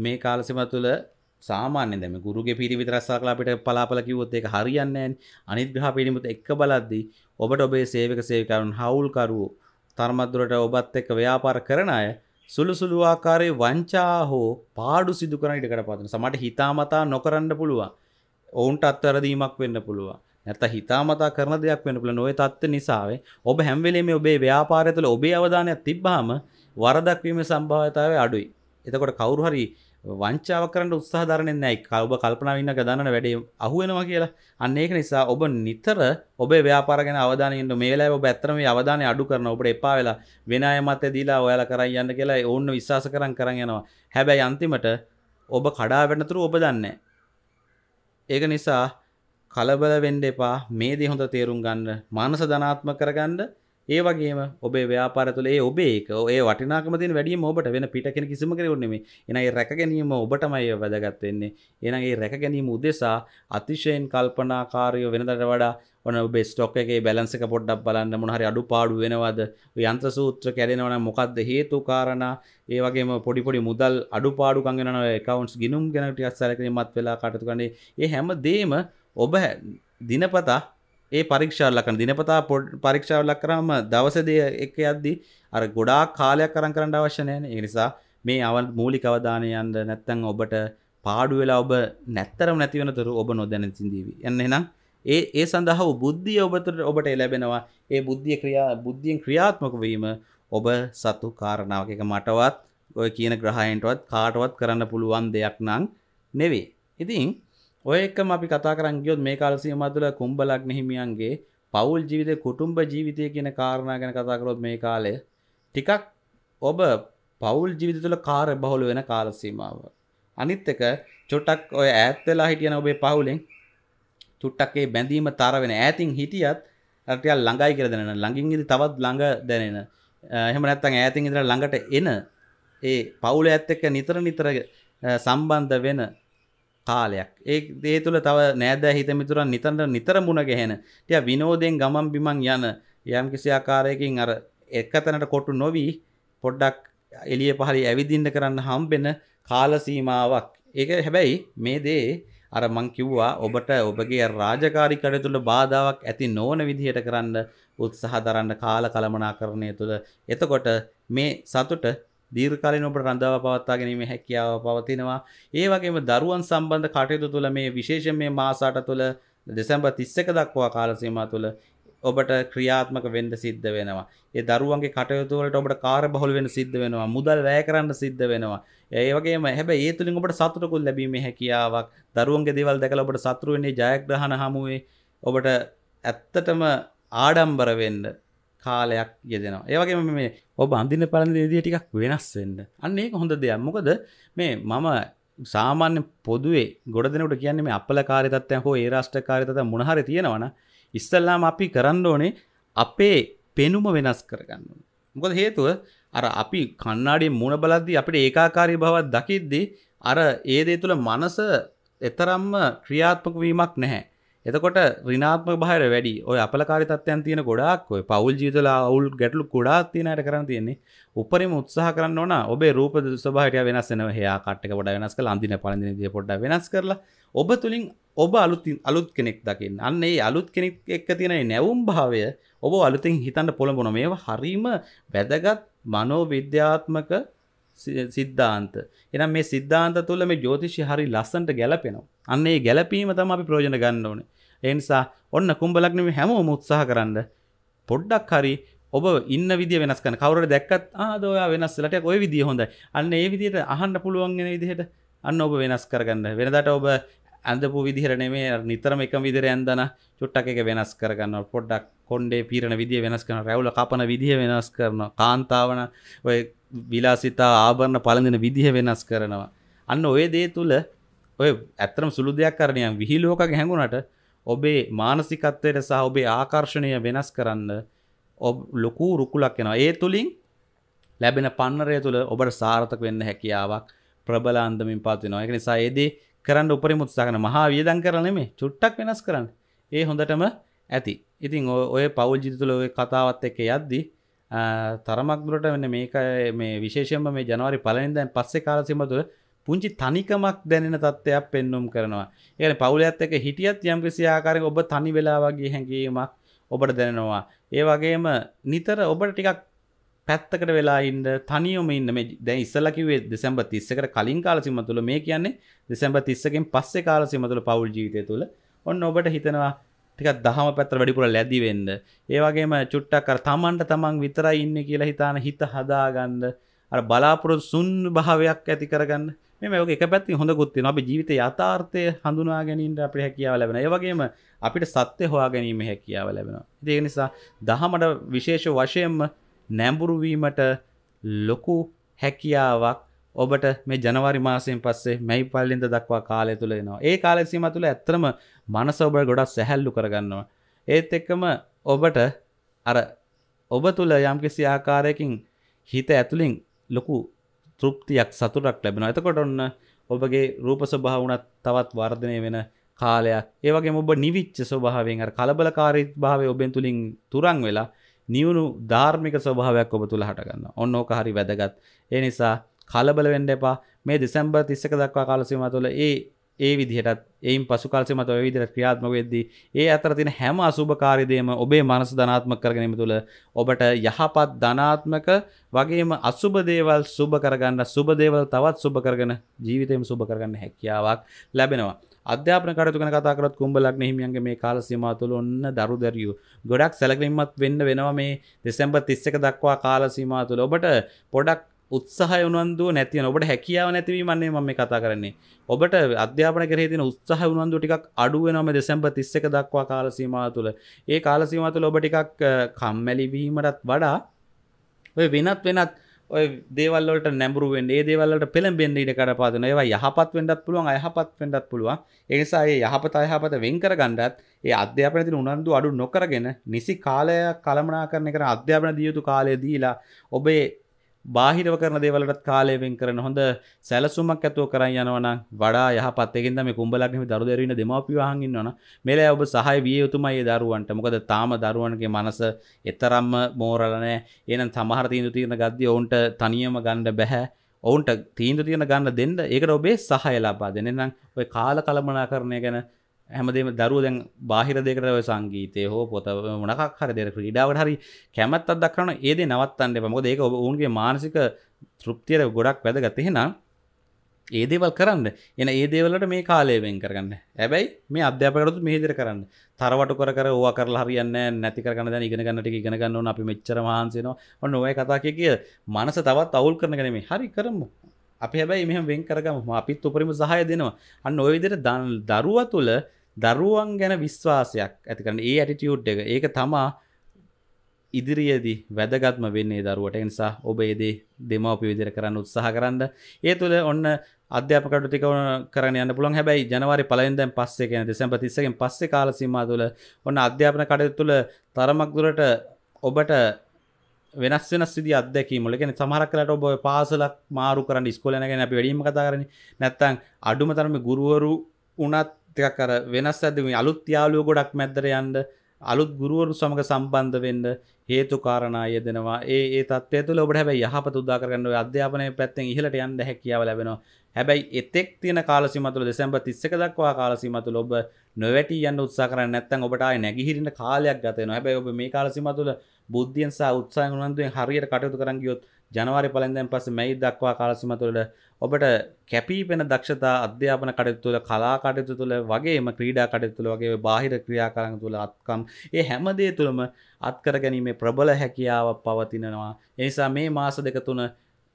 මේ කාලසීම තුළ සාමාන්‍ය දැම ගුරුගේ පිරිවි රස්සාකලාපිට පලාපල කිවොත් එක හරියන්නෑන් අනිත්ග්‍රහ පිළිමුත් එක් බලද්දි ඔබට ඔබේ සේවක සේකරුන් හවුල්කරුවෝ තර්මත්දුරට ඔබත් එක්ක ව්‍යාපාර කරන අය සුළු සුළු ආකාරයේ වංචා හෝ පාඩු සිදු කරන ඉඩකට පත්වෙන සමට හිතාමතා නොකරන්න පුළුවන් ඔවුන්ට අත්වැරදීමක් වෙන්න පුළුවන් නැත හිතාමතා කරන දෙයක් වෙන පුළුවන් ওই தත්ත්ව නිසාවේ ඔබ හැම වෙලේම ඔබේ ව්‍යාපාරය තුළ ඔබේ අවධානය තිබ්බාම වරදක් වීමේ සම්භාවිතාවය අඩුයි එතකොට කවුරු හරි වංචාව කරන්න උත්සාධරණෙන් යි කවබ කල්පනාවන්න ගදන්න වැඩේ අහුවෙනවා කියලා අන්න ඒක නිසා ඔබ නිතර ඔබේ ව්‍යාපාරගෙන අවධානයට මේලා ඔබ ඇත්තරම අවධානය අඩු කරන ඔබට එපා වෙලා වෙන අයමත දීලා ඔයාල කරයි යන්න කියලා ඔන්න විශවාස කරන් කරන්න යනවා හැබැයි අන්තිමට ඔබ කඩා වැනතුරු ඔබ දන්නේ ඒක නිසා කලබල වෙන්න එපා මේ දේ හොඳ තේරුම් ගන්න මනස ධනාත්මක කරගන්න ඒ වගේ ඔබේ ව්‍යාපාරතුලේ ඔබේක ඒ වටිනාකමතින් වැඩිය ඔබට වෙන පිටකෙන කිසිම කරවන්නේ එනයි රැක ගැනීම ඔබටමයි වැදගත්වෙන්නේ එනගේ රැක ගැනීම උදෙසා අතිශයෙන් කල්පනාකාරයෝ වෙනදට වඩා ඔන ඔබේ ස්ටොක් එකේ බැලන්ස එක පොඩ්ඩක් බලන්න මොනහරි අඩු පාඩු වෙනවද යන්ත්‍ර සූත්‍ර කැඩෙනවන මොකක්ද හේතු කාරණා ඒ වගේ පොඩි පොඩි මුදල් අඩු පාඩු ගංගන එකවන්ස් ගිනුම් ගැනට අස්සරකිරීමත් වෙලා කටතු කන්නේ ඒ හැම දේම ඔබ දිනපතා ඒ පරීක්ෂාල්ලකන දිනපතා පොඩ් පරීක්ෂාවලක් කරම දවසදය එක අද්දි අර ගොඩා කාලයක් කරන් කරන්න අවශ්‍යනයන එනිසා මේ අවන් මූලි කවධානයන්ද නැත්තං ඔබට පාඩු වෙලා ඔබ නැත්තරම් නැතිවනතුරු ඔබ නොදැන සිදීවී එන්න එනම් ඒ ඒ සඳහා බුද්ධිය ඔබතුට ඔබට එලැබෙනවා ඒ බුද්ධිය ක්‍රියා බුද්ධියෙන් ක්‍රියාත්මක වීම ඔබ සතු කාරණාවක් එක මටවත් ඔය කියන ග්‍රහයන්ටවත් කාටවත් කරන්න පුළුවන් දෙයක් නං නෙවේ ඉතින් ඔයකම අපි කතා කරංගියොත් මේ කාලසිය මතුල කුම්ඹලක් නෙහිමියන්ගේ පවුල් ජීවිතය කුටුම්බ ජීවිතය කියන කාරණා ගැන කතාකරොත් මේ කාලය ටිකක් ඔබ පවුල් ජීවිත තුළ කාර බහුල වෙන කාලසීමාව. අනිත් එක චොටක් ඔය ඈත් වෙලා හිටියන ඔබේ පවුලෙන් චුට්ටක්ේ බැඳීම තර වෙන ඈතින් හිටියත් රටයා ළඟයි කියලා දැනෙන ළඟින් ඉඳි තවත් ළඟ දැනෙන එහෙම නැත්නම් ඈතින් ඉඳලා ළඟට එන ඒ පවුල ඇත් එක්ක නිතර නිතර සම්බන්ධ වෙන කාලයක් ඒ දේ තුළ තව නෑද හිතමිතුරන් නිතන්ට නිතර මුණ ගැහෙන ටය විනෝදයෙන් ගමන් බිමන් යන යම් කිසි ආකාරයකින් අර එක තැනට කොටු නොවී පොඩ්ඩක් එලිය පහරි ඇවිදින්න කරන්න හම්බෙන කාලසීමාවක් ඒක හැබැයි මේ දේ අර මං කිව්වා ඔබට ඔබගේ රාජකාරි කඩතුළ බාධාවක් ඇති නොවන විදිහට කරන්න උත්සාහ දරන්න කාල කළමනාකරණය තුළ එතකොට මේ සතුට දීර්කාලින් ඔබට රඳාව පවත්තා ගැනීම හැකියාව පවතිනවා ඒ වගේම දරුවන් සම්බන්ධ කටයුතු තුළ මේ විශේෂයෙන් මේ මාසාට තුළ දෙසැම්බර් 31 දක්වා කාල සීමාව තුළ ඔබට ක්‍රියාත්මක වෙන්න සිද්ධ වෙනවා. ඒ දරුවන්ගේ කටයුතු වලට ඔබට කාර්යබහුල වෙන්න සිද්ධ වෙනවා. මුදල් වැය කරන්න සිද්ධ වෙනවා. ඒ වගේම හැබැයි ඒ තුලින් ඔබට සතුටකුත් ලැබීමේ හැකියාවක්. දරුවන්ගේ දේවල් දැකලා ඔබට සතුරු වෙන්නේ ජයග්‍රහණ හමුවේ ඔබට ඇත්තටම ආඩම්බර වෙන්න කාලයක් යෙදෙනවා ඒවගේ මේ ඔබ අඳින්න පලඳ දිය ටිකක් වෙනස්සෙන්ට අන්නේ හොඳ දෙයක් මොකද මේ මම සාමාන්‍ය පොදුවේ ගොඩ දෙනට කියන්නේ මේ අපල කාරිතත්වය හෝ ඒ රාෂ්ටකාරිතත මොනහර තියෙනවන ඉස්සල්ලාම අපි කරන්න ඕනේ අපේ පෙනුම වෙනස් කරගන්න මොකද හේතුව අර අපි කන්නාඩේ මුණ බලද්දි අපිට ඒකාකාරී බවත් දකිද්දී අර ඒදේ තුළ මනස එතරම්ම ක්‍රියාත්මක වීමක් නැහැ එතකොට රිනාත්ම භාර වැඩි ඔය අපලකාරිතත්වයන් තියෙන ගොඩක් ඔය පවුල් ජීවිතවල අවුල් ගැටලු ගොඩාක් තියෙන අයට කරන් තියෙන්නේ උපරිම උත්සාහ කරන්න ඕන ඔබේ රූප ස්වභාවය වෙනස් වෙනවා එයා කට් එක පොඩ්ඩක් වෙනස් කරලා අඳින පළඳින දේ පොඩ්ඩක් වෙනස් කරලා ඔබ තුලින් ඔබ අලුත් අලුත් කෙනෙක් දකින්න අන්න ඒ අලුත් කෙනෙක් එක්ක තියෙන නැවුම් භාවය ඔබ අලුතින් හිතන්න පොළඹුණ මේවා හරීම වැදගත් මනෝවිද්‍යාත්මක සිද්ධාන්ත එනම් මේ සිද්ධාන්ත තුළ මේ ජෝතිෂි හරි ලස්සන්ට ගැලපෙනවා අන්නේ ගැලපීම තම අපි ප්‍රෝජන ගන්න ඕන එනිසා ඔන්න කුම්ඹලක්නම හැමෝම උත්සාහ කරන්න පොඩ්ඩක් හරි ඔබ ඉන්න විදි වෙනස්කන කවරට දැක්කත් ආදෝයා වෙනස්සලට ඔය විදි හොඳ අන්න ඒ විදියට අහන්න පුළුවන්ගෙන විදිහට අන්න ඔබ වෙනස් කරගන්න වෙනදට ඔබ ඇඳපු විදිහර නෙමේ නිතරම එක විදිර ඇන්දන චුට්ටක් එක වෙනස් කරගන්න පොඩ්ඩක් කොන්්ඩේ පීරණ විදිිය වෙනස් කරන රැවල කපන විදිහ වෙනස් කරන කාන්තාවන ඔය විලාසිතා ආභරණ පලඳන විදිහ වෙනස් කරනවා අන්න ඔය දේ තුළ ඔය ඇතරම් සුළු දෙයක් කරනයන් විහිලෝක හැඟුණට ඔබේ මානසිකත්වයට සහ ඔබේ ආකර්ශණය වෙනස් කරන්න ඔබ ලොකු රුකුලක් එෙනවා ඒ තුළින් ලැබෙන පන්නරය තුළ ඔබට සාර්ථක වෙන්න හැකියාවක් ප්‍රබලාන්දමින් පාතිනවා එක නිසා ඒදේ කරන්න උපරි මුත්සාකන මහා වියදන් කරනෙමේ චුට්ටක් වෙනස් කරන්න ඒ හොඳටම ඇති ඉතින් ඔය පවල් ජිතුල ඔය කතාවත් එක යද්දි තරමක්දුරට වන්න මේක මේ විශේෂම මේ ජනවාරි පලනිදැන් පස්සේ කාලසිම තුළ පුංචි තනිකමක් දැනෙන තත්ත්වයක් පෙන්නුම් කරනවා ඒ පවුලඇත් එක හිටියත් යම්කිසි ආකාරෙන් ඔබ තනි වෙලා වගේ හැඟීමක් ඔබට දැනෙනවා ඒ වගේම නිතර ඔබට ටිකක් පැත්තකට වෙලා ඉන්න තනියම ඉන්න මේ දැ ඉස්සලකිවේ දෙසැම්බ තිස්සකට කලින් කාලසිම තුළ මේ කියන්නේ දෙසැම්බ තිස්සකෙන් පස්සේ කාලසිම තුළ පවුල් ජීවිතය තුළ ඔන්න ඔබට හිතනවා ටිකක් දහම පැත්‍ර වැඩිපුර ලැදිවෙන්න ඒවගේම චුට්ටක් කර තමන්ට තමන් විතරයි ඉන්න කියලා හිතාන හිත හදාගන්න අ බලාපොරොත් සුන් භාවයක් ඇති කරගන්න මේ ඔක පැත්ති හොඳකුත්ති අප ජීවිත යථාර්ථය හඳුනා ගැනීමට අපට හැකියාව ලැබෙන ඒවගේම අපිට සත්‍යය හොයා ගැනීම හැකියාව ලැබෙන දේ නිසා දහමට විශේෂ වශයෙන්ම නැඹුරුවීමට ලොකු හැකියාවක් ඔබට මේ ජනවාරි මාසයෙන් පස්සේ මැයි පල්ලින්ද දක්වා කාලය තුළ එනවා ඒ කාලෙසීම තුළ ඇත්තරම මනස ඔබ ගොඩක් සැහැල්ලු කරගන්නවා ඒත් එක්කම ඔබට අර ඔබ තුළ යම්කිසි ආකාරයකින් හිත ඇතුළින් ලොකු තෘප්තියක් සතුරක් ලැබෙන එතකොට ඔන්න ඔබගේ රූප ස්වභාවනත් තවත් වර්ධනය වෙන කාලයක් ඒවගේ ඔබ නිවිච්ච ස්වභාවෙන් අර කලබලකාරී භාවය ඔබෙන් තුළින් තුරන් වෙලා නියුණු ධාර්මික ස්වභාවයක් ඔබ තුළ හටගන්න ඔන්න ඕක හරි වැදගත් ඒ නිසා කලබල වෙන්න එපා මේ දෙසැම්බර් 31 දක්වා කාලසීම තුළ ඒ ඒ විදිහටත් ඒයින් පසු කාලසීම තුළ ඒ විදිහට ක්‍රියාත්මක වෙද්දී ඒ අතර තියෙන හැම අසුබකාරී දෙයක්ම ඔබේ මනස ධනාත්මක කරගැනීම තුළ ඔබට යහපත් ධනාත්මක වගේම අසුබ දේවල් සුබ කරගන්න සුබ දේවල් තවත් සුබ කරගෙන ජීවිතේම සුබ කරගන්න හැකියාවක් ලැබෙනවා අධ්‍යාපන කටයුතු ගැන කතා කරත් කුම්බ ලග්න හිමියන්ගේ මේ කාල සීමාව තුළ ඔන්න දරු දැරියෝ ගොඩක් සැලකිලිමත් වෙන්න වෙනවා මේ දෙසැම්බර් 31 දක්වා කාල සීමාව තුළ ඔබට පොඩක් උත්සාහය උනන්දුව නැතින ඔබට හැකියාව නැතිවීමන්නේ මම මේ කතා කරන්නේ ඔබට අධ්‍යාපන කරේ තියෙන උත්සාහ උනන්දුව ටිකක් අඩු වෙනවා මේ දෙසැම්බර් 31 දක්වා කාල සීමාව තුළ ඒ කාල සීමාව තුළ ඔබ ටිකක් කම්මැලි වීමටත් වඩා ඔය වෙනත් වෙනත් ඔය දේවල්ලට නැඹරුවෙන් ඒ දේවල්ලට පෙළඹෙන් ඉට කරපාදන ඒවා යහපත් වෙන්ඩත් පුළුවන් අයහපත් වෙන්ඩත් පුළුවන් ඒනිසා ඒ යහපත අයහපත වෙන් කර ගණ්ඩත් ඒ අධ්‍යාපනති උනන්දු අඩු නොකරගෙන නිසි කාලය කළමනා කරන කර අධ්‍යාපන දියුතු කාලය දීලා ඔබේ බාහිරව කරන දේවලටත් කාලයවෙන් කරන හොඳ සැලසුමක් ඇතුව කරන්න යනවන වඩා යහපත්තෙකින් මේ කුම්ඹලක්ම දරුදරන දෙමපිවාහගන්නවන මෙල ඔබ සහය විය යුතුමයි දරුවන්ට මොකද තාම දරුවන්ගේ මනස එතරම්ම මෝරලනෑ එනම් සමහර තීන්දු තියෙන ගද්දි ඔවුන්ට තනියම ගණ්ඩ බැහැ ඔවුන්ට තීන්දු තියෙන ගන්න දෙන්න ඒකට ඔබේ සහය ලබා දෙනනම් ඔය කාල කළමනා කරණය ගැන හැමදේම දරුව දැන් බාහිර දෙකට සංගීතය හෝ පොත මොනකක් හර දෙර ක්‍රීඩාවට හරි කැමැත්තත් දක්රන ඒදේ නවත්තන්න මොද ඒක ඔබ ඔවුන්ගේ මානසික තෘප්තියට ගොඩක් වැදගත්තහෙනම් ඒදේවල් කරන්න එන ඒදේවලට මේ කාලයවෙන් කරන්න ඇබැයි මේ අධ්‍යපකරතු මේදර කරන්න තරවට කර ඕවා කරල හරියන්න නැති කරන්න ඉගෙනගන්නට ඉගෙනගන්නවන අපි මෙච්චර වහන්සේනවා ඔන්න ඔය කතා කිය මනස තවත් අවුල් කරනගෙන මේ හරි කරමු අපි හැබැයි මෙහම වෙන් කරගම අපිත් උපරිම සහය දෙනවා අන්න ඔයවිදිර දන් දරුව තුළ දරුවන් ගැන විශ්වාසයක් ඇතිකරන ඒ ඇටිටියුට් එක ඒක තමා ඉදිරියේදී වැදගත්ම වෙන්නේ දරුවට නිසා ඔබ ඒදේ දෙමවපිය විදිර කරන්න උත්සාහ කරන්න ඒ තුළ ඔන්න අධ්‍යාපකට තික කරන්න පුළන් හැබයි ජනවාරි පලෙන්දැන් පස්සේ කියන දෙසැම්ප තිස්සකෙන් පස්සේ කාලසීමා තුළ ඔන්න අධ්‍යාපන කටයුතු තුළ තරමක් දුරට ඔබට වෙනස් වෙන සිදි අදැකීමල ගැන සමහරක්ලට ඔබ පාසලක් මාරු කරන්න ස්කොලනගෙන අපි වැඩීම කතා කරන නැත්තං අඩුම තරම ගුරුවරු උනත් තිකක් කර වෙනස් ඇදම අලුත් යාලුව ගොඩක් මැදර යන්ඩ අලුත් ගුරුවරු සමඟ සම්බන්ධ වෙන්න හේතු කාරණය දෙනවා ඒ තත්ේ තුළ ඔබට හැබයි යහප තුදා කරන්න අධ්‍යාපනය පැත්තෙන් ඉහලට යන්න හැකියාව ලැබෙනවා හැබැයි එතෙක් තියෙන කාලසිමතුල දෙසැම්බ තිස්සක දක්වා කාලසිමතුල ඔබ නොවැට යන්න උත්සා කරන්න නැත්තන් ඔබට නැගිහිරට කාලයක් ගතන හැබැයි ඔබ මේ කාලසිමතුල බුද්ධියන් සහ උත්සාහ උනන්දුවෙන් හරියට කටයුතු කරන් ගියොත් ජනවාරි පලෙන්දෙන් පස මැයි දක්වා කාලසිම තුළ ඔබට කැපීපෙන දක්ෂතා අධ්‍යාපන කටයුතු තුළ කලා කටයුතු තුළ වගේම ක්‍රීඩා කටයුතු තුළ වගේ බාහිර ක්‍රියාකාරක තුළ අත්කම් ඒ හැමදේ තුළම අත්කර ගැනීමේ ප්‍රබල හැකියාව පවතිනවා එනිසා මේ මාස දෙක තුන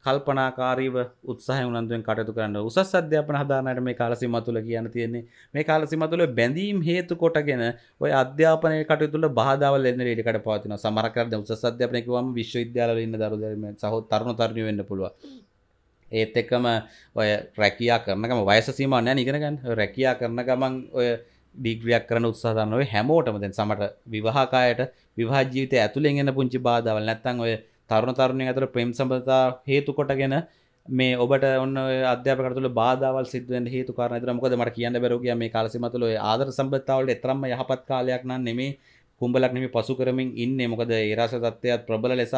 කල්පනාකාරීව උත්සාහ උනන්දුවෙන් කටයුතු කරන්න උසස් අධ්‍යාපන හදාරණයට මේ කාලසීමා තුළ කියන්න තියෙන්නේ මේ කාලසීමා තුළ බැඳීම් හේතු කොටගෙන ඔය අධ්‍යාපනයේ කටයුතු තුළ බාධාවල් එන්න ඉඩ කඩ පවතිනවා සමහර කර දැන් උසස් අධ්‍යාපනය කිව්වම විශ්වවිද්‍යාලවල ඉන්න දරුවෝ දැන් සහෝ තරුණ තරුණියෝ වෙන්න පුළුවන් ඒත් එක්කම ඔය රැකියා කරන ගම වයස සීමාවක් නැහැ ඉගෙන ගන්න රැකියා කරන ගමන් ඔය ඩිග්‍රියක් කරන උත්සාහ ගන්න ඔය හැමෝටම දැන් සමට විවාහකායට විවාහ ජීවිතය ඇතුලෙන් එන පුංචි බාධාවල් නැත්තම් ඔය තරුණ තරුණය ඇතර ප්‍රේම් සබඳතා හේතු කොටගෙන මේ ඔබට ඔන්න අධ්‍යපකරතුල බාධාවල් සිදුවෙන් හේතු කාරණ ඉදර මොකද මට කියන්න බැරෝගිය මේ කාලසිමතුල ආදර සම්බත්තාවලට එතරම්ම යහපත් කාලයක් නම් නෙමේ කුම්ඹලක් නෙමේ පසු කරමින් ඉන්නේ මොකද ඒරස තත්ත්වයත් ප්‍රබල ලෙස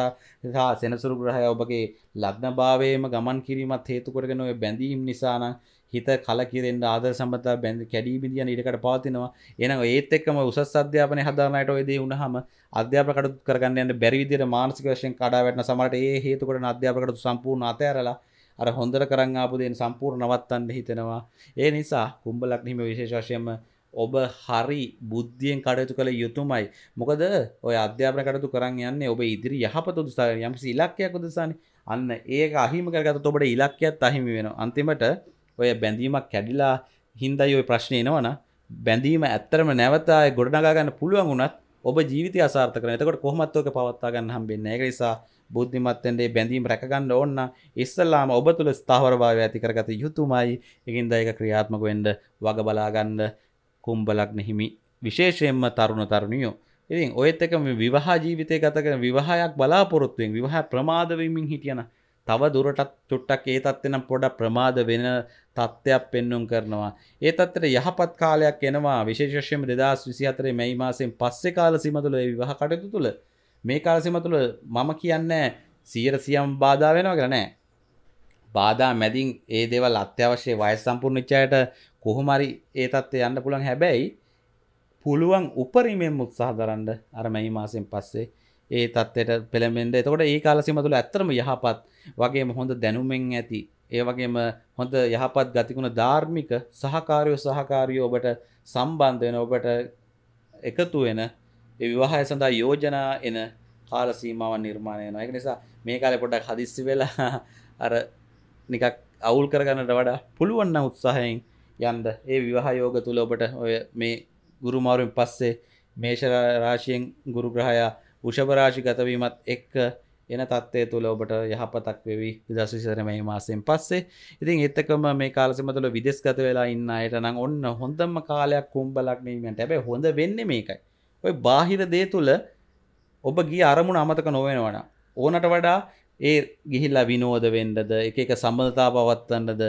සහ සෙනසුරු ග්‍රහය ඔබගේ ලග්නභාවයේම ගමන් කිරීමත් හේතු කරගෙන ඔය බැඳීම් නිසා නම් හිත කලකිරෙන් ආදර සම්බතා බැඳ කැඩීමිදියන ඉඩකට පාතිනවා එන ඒත් එක්කම උසස් අධ්‍යාපනය හදානයට ඔයදී උනහම අධ්‍යාපකට කරගන්න යන්න බැරිවිදිර මානසික වශයෙන් කඩාවැටන සමට ඒ හේතුකට අධ්‍යාපකට සම්පූර්ණ අතඇරලා අර හොඳර කරන්න ආපුදෙන් සම්පූර් නවත්තන්න හිතෙනවා ඒ නිසා කුම්ඹලක් හිම විශේෂවශයම ඔබ හරි බුද්ධියෙන් කටයුතු කළ යුතුමයි මොකද ඔය අධ්‍යාපන කටතු කරන්න යන්න ඔබ ඉදිරි යහපත දුස්ථාන යම්සි ඉලක්කයක් උදසාන අන්න ඒක අහිම කරගත ඔබට ඉලක්කයක් අහිමි වෙන අන්තිමට ඔය බැඳීමක් කැඩිලා හින්දයි ඔය ප්‍රශ්නය නවන බැඳීම ඇත්තරම නැවතා ගොඩනගාගන්න පුළුවන් වුණත් ඔබ ජීවිත අසාර්ථක නතකොට කොහමත්වක පවත්තාගන්න හම්බෙන් ඒක නිසා බුද්ධිමත්තන්ටේ බැඳීම් රැකගන්න ඔන්න ඉස්සල්ලාම ඔබ තුළ ස්ථාවරභාව ඇතිකරගත යුතුමයි එකින්දයක ක්‍රියාත්මක වෙන්ඩ වග බලාගන්න කුම්බලක් නෙහිමි විශේෂයෙන්ම තරුණ තරුණියෝ ඉතින් ඔයත් එකම විවාහ ජීවිතය ගතකන විවාහයක් බලාපොරොත්තුවෙන් විවාහ ප්‍රමාදවමින් හිටියන තව දුරටත් චුට්ටක් ඒ තත්ත්වෙනම් පොඩ ප්‍රමාද වෙන තත්ත්වයක් පෙන්නුම් කරනවා. ඒ තත්ත්වයට යහපත් කාලයක් එනවා විශේෂයෙන්ම 2024 මැයි මාසයෙන් පස්සේ කාල සීම තුළ ඒ විවාහ කටයුතු තුළ මේ කාල සීම තුළ මම කියන්නේ 100 100ම් බාධා වෙනවා කියලා නෑ. බාධා මැදින් ඒ දේවල් අත්‍යවශ්‍ය වයස සම්පූර්ණ වෙච්ච අයට කොහොම හරි ඒ තත්ත්වයට යන්න පුළුවන් හැබැයි පුළුවන් උපරිමයෙන් උත්සාහ දරන්න අර මැයි මාසයෙන් පස්සේ ඒ තත්වයට පෙළමෙන්ද එතකොට ඒ කාලසිම තුළ ඇත්තරම යහපත් වගේ හොඳ දැනුමෙන් ඇති ඒ වගේම හොඳ යහපත් ගතිකුණ ධාර්මික සහකාරයෝ සහකාරියෝ ඔබට සම්බන්ධ වෙන ඔබට එකතු වෙන විවාහය සඳහා යෝජනා එන කාල සීමාවන් නිර්මාණය වෙනවා ඒක නිසා මේ කාලේ පොඩ්ඩක් හදිස්සි වෙලා අර නිකක් අවුල් කරගන්නට වඩා පුළුවන් නම් උත්සාහයෙන් යන්න ඒ විවාහ යෝග තුල ඔබට ඔය මේ ගුරුමාරුවෙන් පස්සේ මේෂ රාශියෙන් ගුරු ග්‍රහයා වෘෂභරාශිගතවීමත් එක් එන තත්වය තුළ ඔබට යහපතක් වෙවි දශිසරමයි මාසයෙන් පස්සේ ඉතින් එත්තකම මේ කාලසිම තුළ විදෙස්ගත වෙලා ඉන්න අයට නම් ඔන්න හොඳම කාලයක් කුම්බලක්නීමට ඇබැ හොඳ වෙන්න මේකයි ඔය බාහිර දේ තුළ ඔබ ගිය අරමුණ අමතක නොවෙනවන ඕනට වඩා ඒ ගිහිල්ලා විනෝද වෙන්ඩද එක සම්බධතා පවත්වන්නද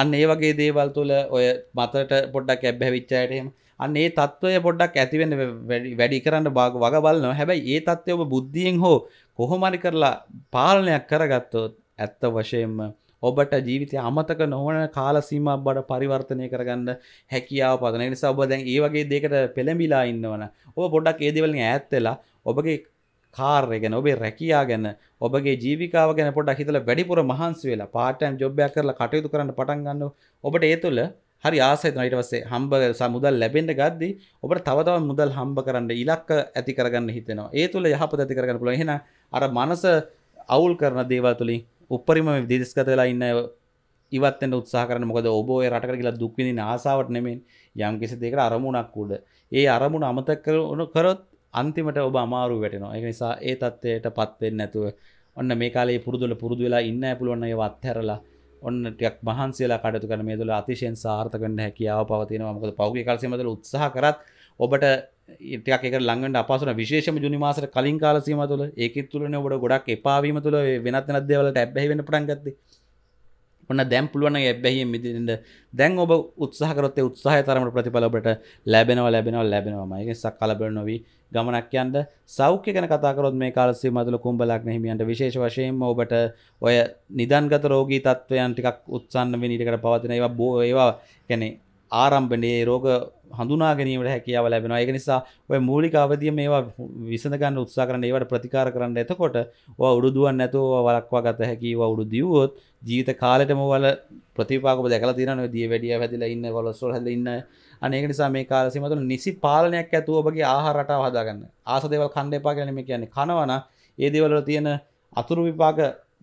අන්න ඒ වගේ දේවල් තුළ ඔය මතට පොඩ්ඩක් ඇබ්බැවිච්චායටම අන්නේ තත්වය පොඩ්ඩක් ඇතිවෙන්න වැඩි කරන්න බාග වග බලන්න හැබැයි ඒ තත්වය ඔබ බුද්ධියෙන් හෝ කොහොමරි කරලා පාලනයක් කරගත්තොත් ඇත්ත වශයෙන්ම ඔබට ජීවිතය අමතක නොවන කාලසීම බඩ පරිවර්තනය කරගන්න හැකියාව පදන නිසා ඔබ දැන් ඒ වගේ දෙකට පෙළඹිලා ඉන්නවන ඔබ පොඩක් ඒදවලින් ඇත්තලා ඔබගේ කාර්ය ගැන ඔබේ රැකයා ගැන ඔබගේ ජීවිකාව ගැන පොඩ හිතල වැඩිපුර මහන්සි වෙලා පාටම් ජොබ්යක් කරලා කටයුතු කරන්න පටන් ගන්න ඔබට ඒ තුළ හරි ආසේතන ඊට පස්සේ හම්බ මුදල් ලැබෙන්න ගද්දී ඔබට තව තවත් මුදල් හම්බ කරන්න ඉලක්ක ඇති කරගන්න හිතෙනවා. ඒ තුල යහපත ඇති කරගන්න පුළුවන්. එහෙනම් අර මනස අවුල් කරන දේවල් තුලින් උපරිම විදේශගත වෙලා ඉන්න ඉවත් වෙන්න උත්සාහ කරන්න. මොකද ඔබ ඔය රටකට කියලා දුක් විඳින ආසාවට නෙමෙයි යම් කිසි දෙයකට අරමුණක් උඩ. ඒ අරමුණ අමතක කරොත් අන්තිමට ඔබ අමාරු වැටෙනවා. ඒක නිසා ඒ தත්ත්වයටපත් වෙන්නේ නැතුව ඔන්න මේ කාලේ පුරුදුල පුරුදු වෙලා ඉන්න පුළුවන් අය වත්හැරලා ඔන්න ටක් මහන්සේලා කටතු කර මේ තුළ අතිශයෙන් සාර්ථකන්න හැකියාව පවතිනවා මොකද පෞගගේ කල්සීමතුල උත්සාහ කරත් ඔබට ඒටක ලඟට අපසන විශේෂම ජුනිමාසර කලින් කාලසීම තුළ ඒකත් තුළන ඔබට ගොඩක් එපාවීම තුළ වෙනත් නදවලට ඇබැහි වෙන පටන්ගත්තේ ඔන්න දැම් පුළුවන එබැහි මිදිට දැන් ඔබ උත්සාහකරොත් උත්සාහ තරමට ප්‍රතිඵලබට ලැබෙනව ලැබෙනව ලැබෙනවාමගේ සක්කලබර නොවී ගමනක් යන්ට සෞඛ්‍ය ගැන කතාකරොත් මේ කාලසේ මතුල කුම්ඹලක් නැහිමියන්ට විශේෂ වශයෙන් ඔබට ඔය නිදන්ගත රෝගී තත්ත්වයන් ටිකක් උත්සන්න වෙනීටකට පවතින ඒවා බෝ ඒවා කැනෙ ආරම්භනයේ රෝග හඳුනාගැනීමට හැකියාව ලැබෙනවා ඒ නිසා ඔය මූලික අවධිය මේවා විසඳගන්න උත්සා කරන්න ඒවට ප්‍රතිකාර කරන්න එතකොට ඔය උඩුදුවන් නැතුව වලක්වා ගත හැකිව උඩු දියුවොත් ජීත කාලටම වල ප්‍රතිපාක දැක තින දිය වැඩිය හැදිල ඉන්න කොලස්ොල් හැද ඉන්න අනක නිසා මේ කාලසිමතුළ නිසි පාලනයක් ඇතුවබගේ ආහරටාව හදාගන්න ආසදේවල් කණ්ඩපා ගැනීම කියන්නේ කනවන ඒදවල තියෙන අතුරු විපාක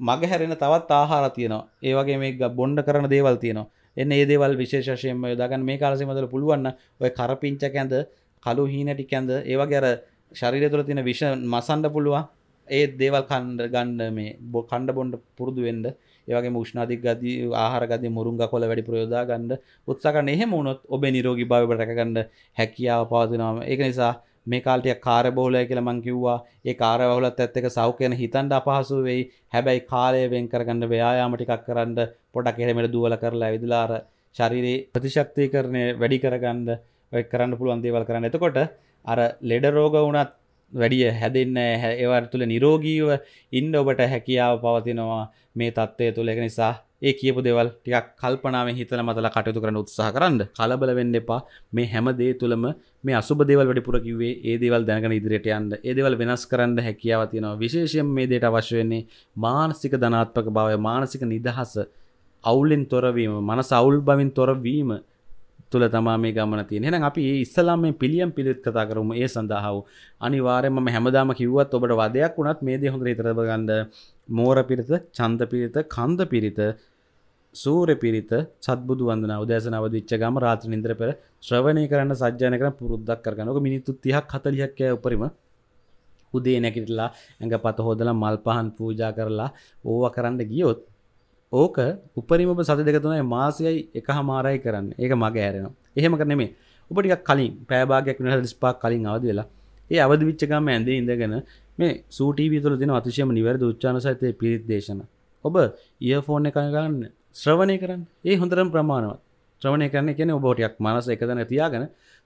මග හැරෙන තවත් ආහාර තියනවා ඒවගේ මේ බොන්්ඩ කරන දේවල් තියනවා එන්න ඒදේවල් විශේෂයෙන්ම යොදාගන්න මේ කාලසිමතුළ පුළුවන්න ඔය කරපිංච කැන්ද කලු හීනටි කැන්ද ඒවගේර ශරීර තුළ තින විෂ මසන්ඩ පුළුවන් ඒ දේවල් කණ්ඩ ගන්න මේ බො කණ්ඩ බොන්්ඩ පුරුදුුවෙන්ඩ ඒවගේ මුෂ්නාධික ගදී ආහරගද මුරුන්ග කොල වැඩි ප්‍රයෝදා ගන්න උත්සකන්න එහෙම වුණොත් ඔබ නිරෝගි භාවටකගන්න හැකියාව පාතිනාව ඒක නිසා මේ කාල්ටය කාරබෝලය කියලමං කිව්වා ඒ කාරවලත් ඇත්තක සෞඛ්‍යයන හිතන්ට අපහසු වෙයි හැබැයි කාලය වෙන් කරගන්න ව්‍යයාමටිකක් කරන්න පොඩක් එහෙමට දුවල කරලා ඇවිදිලාර ශරිරයේ ප්‍රතිශක්තිය කරණය වැඩි කරගන්න ඔය කරන්න පුළුවන් දේවල් කරන්න එතකොට අර ලෙඩ රෝග වුණත් වැඩිය හැදන්න ඒවර තුළ නිරෝගීව ඉන්ඩ ඔබට හැකියාව පවතිනවා මේ තත්වය තුළ එක නිසා ඒ කියපු දෙවල් ටිකක් කල්පනාව හිතන මතල කටයුතු කරන උත්සාහ කරන්න කලබල වෙන්න එපා මේ හැම දේ තුළම මේ අසුබ දෙවල් වැඩිපුර කිවේ ඒ දේවල් දැනගෙන ඉදිරියට යන්න ඒ දේවල් වෙනස් කරන්න හැකියාව තියෙනවා විශේෂයෙන් මේ දේට අවශ්‍ය වෙන්නේ මානසික ධනාත්මක භාවය මානසික නිදහස අවුලෙන් තොරවීම මනස අවුල් බවින් තොරවීම තුළ තමා මේ ගමන තියෙන එහෙනම් අපි ඉස්සලාම මේ පිළියම් පිළිත් කතා කරමු ඒ සඳහා අනිවාර්යයෙන්ම මම හැමදාම කිව්වත් ඔබට වදයක් වුණත් මේ දේ හොඳට හිතට ගන්න මෝර පිරිත, ඡන්ද පිරිත, කන්ද පිරිත, සූර්ය පිරිත, සත්බුදු වන්දනාව උදෑසන අවදිච්ච ගම රාත්‍රී නින්දර පෙර ශ්‍රවණය කරන්න සජ්ජායන කරන පුරුද්දක් කරගන්න. ඔක මිනිත්තු 30ක් 40ක් ය උපරිම උදේ නැගිටලා ඇඟ පත හොදලා මල් පහන් පූජා කරලා ඕවා කරන්න ගියොත් ඕක උපරිම සති දෙක තුනයි මාසයයි එක හමාරයි කරන්න ඒක මගේ ඇරෙනවා එහෙම කරන මේ උපටික් කලින් පෑභාගයක් වෙනට ස්පාක් කලින් අවදි වෙලා ඒ අවදි විච්චකම ඇඳ ඉඳගෙන මේ සූටීවී තුළ දෙන අතිශයම නිවැරදි උච්චාන සහිතය පිරිත් දේශන ඔබ ඉයෆෝන් එක ගන්න ශ්‍රවණය කරන්න ඒ හොඳරම් ප්‍රමාණවත් ශ්‍රවණය කරන කියන ඔබෝටයක් මනස එකදන තියාගෙන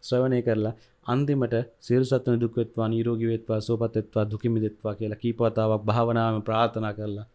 ශ්‍රවණය කරලා අන්තිමට සිරුසත්න දුක්වෙත්වා නීරෝගිවෙත්වා සෝපත්වා දුකිමිදෙත්වා කියලා කීපවතාවක් භාවනාව ප්‍රාථනා කරලා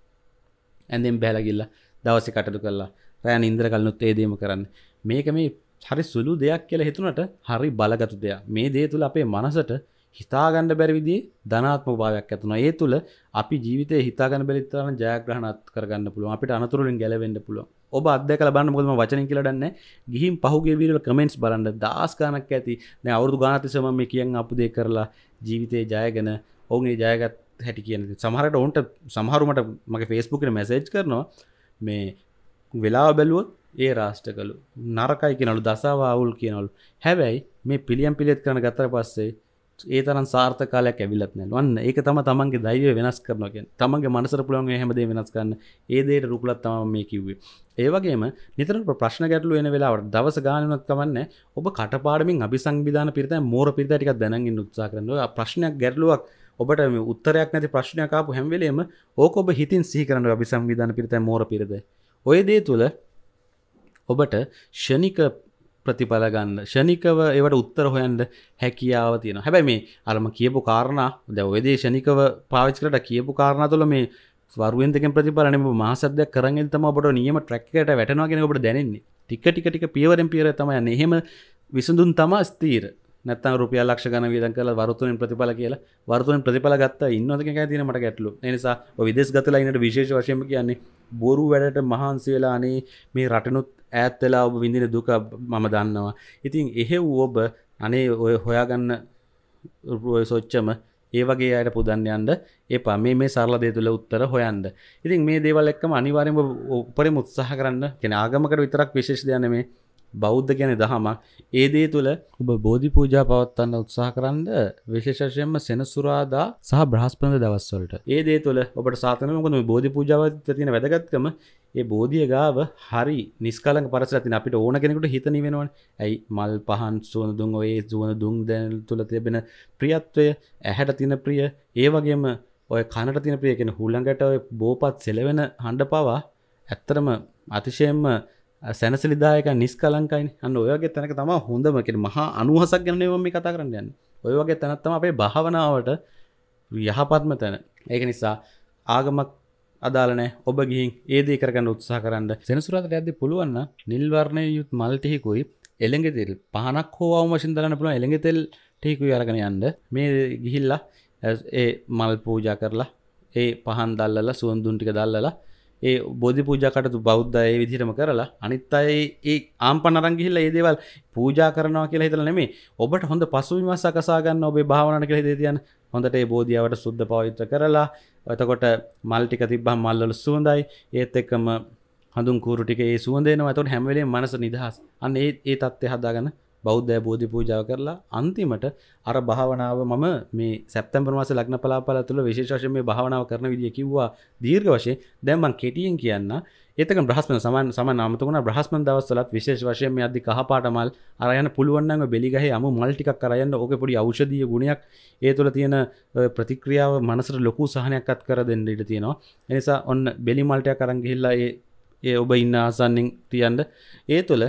ඇඳෙන් බැලගිල්ලා දවස කටු කරලා රෑන ඉන්ද්‍ර කල්නුත් ඒදීම කරන්න මේක මේ හරි සුළු දෙයක් කියලා හිතුනට හරි බලගතු දෙයක් මේ දේ තුළ අපේ මනසට හිතාගණ්ඩ බැරිවිදි ධනාත්ම භාවයක් ඇතුන ඒ තුළ අපි ජීවිත හිතාගන බෙරිතරන ජයග්‍රහණත් කරගන්න පුළුව අපිට අනතුරින් ගැලවෙන්න පුළුව ඔබ අදක බන්න මුොම වචන කියලටන්න ගිහිම් පහුගේ විරල කමෙන්ට්ස් බලන්න දස්කානක් ඇති අවුරදු ගානතිසම මේ කියන් අපදේ කරලා ජීවිතය ජයගෙන ඔවුන්ගේ ජයගත් හැටි කියන සමහරට ඔවන්ට සමහරුමට මගේ ෆෙස්බුකන මැසේජ් කරනවා මේ වෙලා බැලුවත් ඒ රාෂ්ට කළු නරකයි කියනලු දසාවාවුල් කියනවලු හැබැයි මේ පිළියම් පිළිත් කරන ගතර පස්සේ ඒ තරන් සාර්ථ කාලයක් ඇවිලත් නෑ වන්න ඒක තම තමන්ගේ දෛව වෙනස් කරනක තමන්ගේ මනසර පුළන් හැමදේ වෙනස් කරන්න ඒදේට රුපලත් තම මේ කිව්වේ ඒවගේම නිතර ප්‍රශ්න ගැටලු එන වෙලාවට දවස ගානනත් කමන්න ඔබ කටපාඩමින් අභි සංවිධාන පිරිත මෝර පිරිතටික දැනගින් උත්සා කරනවා ප්‍රශ්නයක් ගැටලුවක් ඔබට උත්තරයක් නැති ප්‍රශ්නයකාපු හැම්වලේම ඕක ඔබ හිතින් සීකරන අභි සංවිධාන පිරිත මෝර පිරිද ඔය දේ තුළ ඔබට ෂනික ප්‍රතිඵල ගන්න ෂනිකව ඒවට උත්තර හොයන්ට හැකියාව තියෙන හැබැයි මේ අරම කියපු කාරණ දැ ඔයදේ ෂනිකව පාවිච්කරට කියපු කාරණ තුළ මේ වරුවෙන්දක ප්‍රතිපලන මාසදයක් කරගෙන් තම ඔබට නියම ට්‍රක්කට වැටනවාගෙන ඔබට දැනෙන්නේ ටික ටික ටික පියවරෙන් පියර තම එහෙම විසඳුන් තම ස්තීර නැත රුපිය ලක්ෂ ගන විදන් කල වරතුනෙන් ප්‍රතිඵල කියලා වරතුනෙන් ප්‍රතිඵල ගත්ත ඉන්නදක තින මට ගැටලු නිසා විදෙස් ගතලා ඉන්නට විශේෂ වශයම කියන්නේ බොරු වැඩට මහන්සි වෙලා අනේ මේ රටනුත් ඇත්තලා ඔබ විඳින දුක මම දන්නවා ඉතින් එහෙව් ඔබ අනේ ඔය හොයාගන්න රුපුය සොච්චම ඒ වගේ අයට පුදන්නයන්ට එපා මේ මේ සරල දේ තුළ උත්තර හොයන්ද ඉතින් මේ දේවල් එක්කම අනිවාරෙන් උපරි මුත්සාහ කරන්න කෙන ආගමකට විතරක් විශේෂ දයන මේ බෞද්ධ ගැන දහමක් ඒ දේ තුළ ඔබ බෝධි පූජා පවත්වන්න උත්සාහ කරන්න විශේෂයෙන්ම සෙනසුරාදා සහ බ්‍රහස්පද දවස්වලට ඒ දේ තුළ ඔබට සාතනමකම බෝධි පූජාවත් තියෙන වැදගත්කම ඒ බෝධිය ගාව හරි නිස්කල පරස තින අපිට ඕන කෙනෙකුට හිතන වෙනවන් ඇයි මල් පහන් සුවනදුන් ඔයේ සුවන දුන් දැල් තුළ තිබෙන ප්‍රියත්වය ඇහැට තින ප්‍රිය ඒ වගේම ඔය කණට තින ප්‍රියකෙන හුල්ලඟට බෝපත් සෙලවෙන හඬ පවා ඇත්තරම අතිශයෙන්ම සැනසිලිදායක නිස්කලංකයින් අන්න ඔයගේ තැනක තම හොඳමකට මහා අනුහසක් ගැනවම කතා කරන්න යන්න ඔය වගේ තැනත්තම අපේ භාවනාවට යහපත්ම තැන ඒක නිසා ආගමක් අදාලනෑ ඔබ ගිහින් ඒදේ කරගන්න උත්සා කරන්න සෙනසුරට ඇද පුළුවන්න නිල්වර්ණය යුත් මල්ටිහිකුයි එළඟෙතෙල් පහනක් හෝවාම වශින්දරන්න පුළුව එළඟෙතෙල් ටිකුයි අරගෙන යන්න මේ ගිහිල්ලා ඒ මල් පූජා කරලා ඒ පහන් දල්ලලා සුවන්දුන්ටික දල්ලලා ඒ බෝධි පූජාකටතු බෞද්ධය විදිරම කරලා අනිත් අයි ඒ ආම්පනරංගිහිල්ල ඒදේවල් පූජා කරනවා කියලා හිතල නෙමේ ඔබට හොඳ පසුවිම සකසාගන්න ඔබේ භාවනට කළ දේතියන් හොඳට ඒ බෝධියාවට සුද්ධ පවිත්‍ර කරලා ඇතකොට මල්ටික තිබ්බම් මල්ලල සුවඳයි ඒත් එක්කම හඳුන් කූරුටික ඒ සුවන්දේනවා ඇතට හැමවලේ මනස නිදහස් අන්න ඒ තත්ත්ය හදාගන්න බෞද්ධ බෝධි පූජාව කරලා අන්තිමට අර භාවනාව මම මේ සැප්තැම්බර් මාසේ ලග්න පලාපල තුල විශේෂ වශයෙන් මේ භාවනාව කරන විදිය කිව්වා දීර්ඝ වශයෙන් දැන් මම කෙටියෙන් කියන්න ඒතක බ්‍රහස්මන සමාන සමාන අමතකුණ බ්‍රහස්මන දවස්වලත් විශේෂ වශයෙන් මේ අද්දි කහපාට මල් අර යන පුළුවන් නම් බෙලි ගහේ අමු මල් ටිකක් කර යන්න ඕකේ පොඩි ඖෂධීය ගුණයක් ඒ තුළ තියෙන ප්‍රතික්‍රියාව මනසට ලොකු සහනයක් අත් කර දෙන්න ඉඩ තියෙනවා ඒ නිසා ඔන්න බෙලි මල්ටයක් අරන් ගිහිල්ලා ඒ ඒ ඔබ ඉන්න ආසන්නෙන් තියන්න ඒ තුළ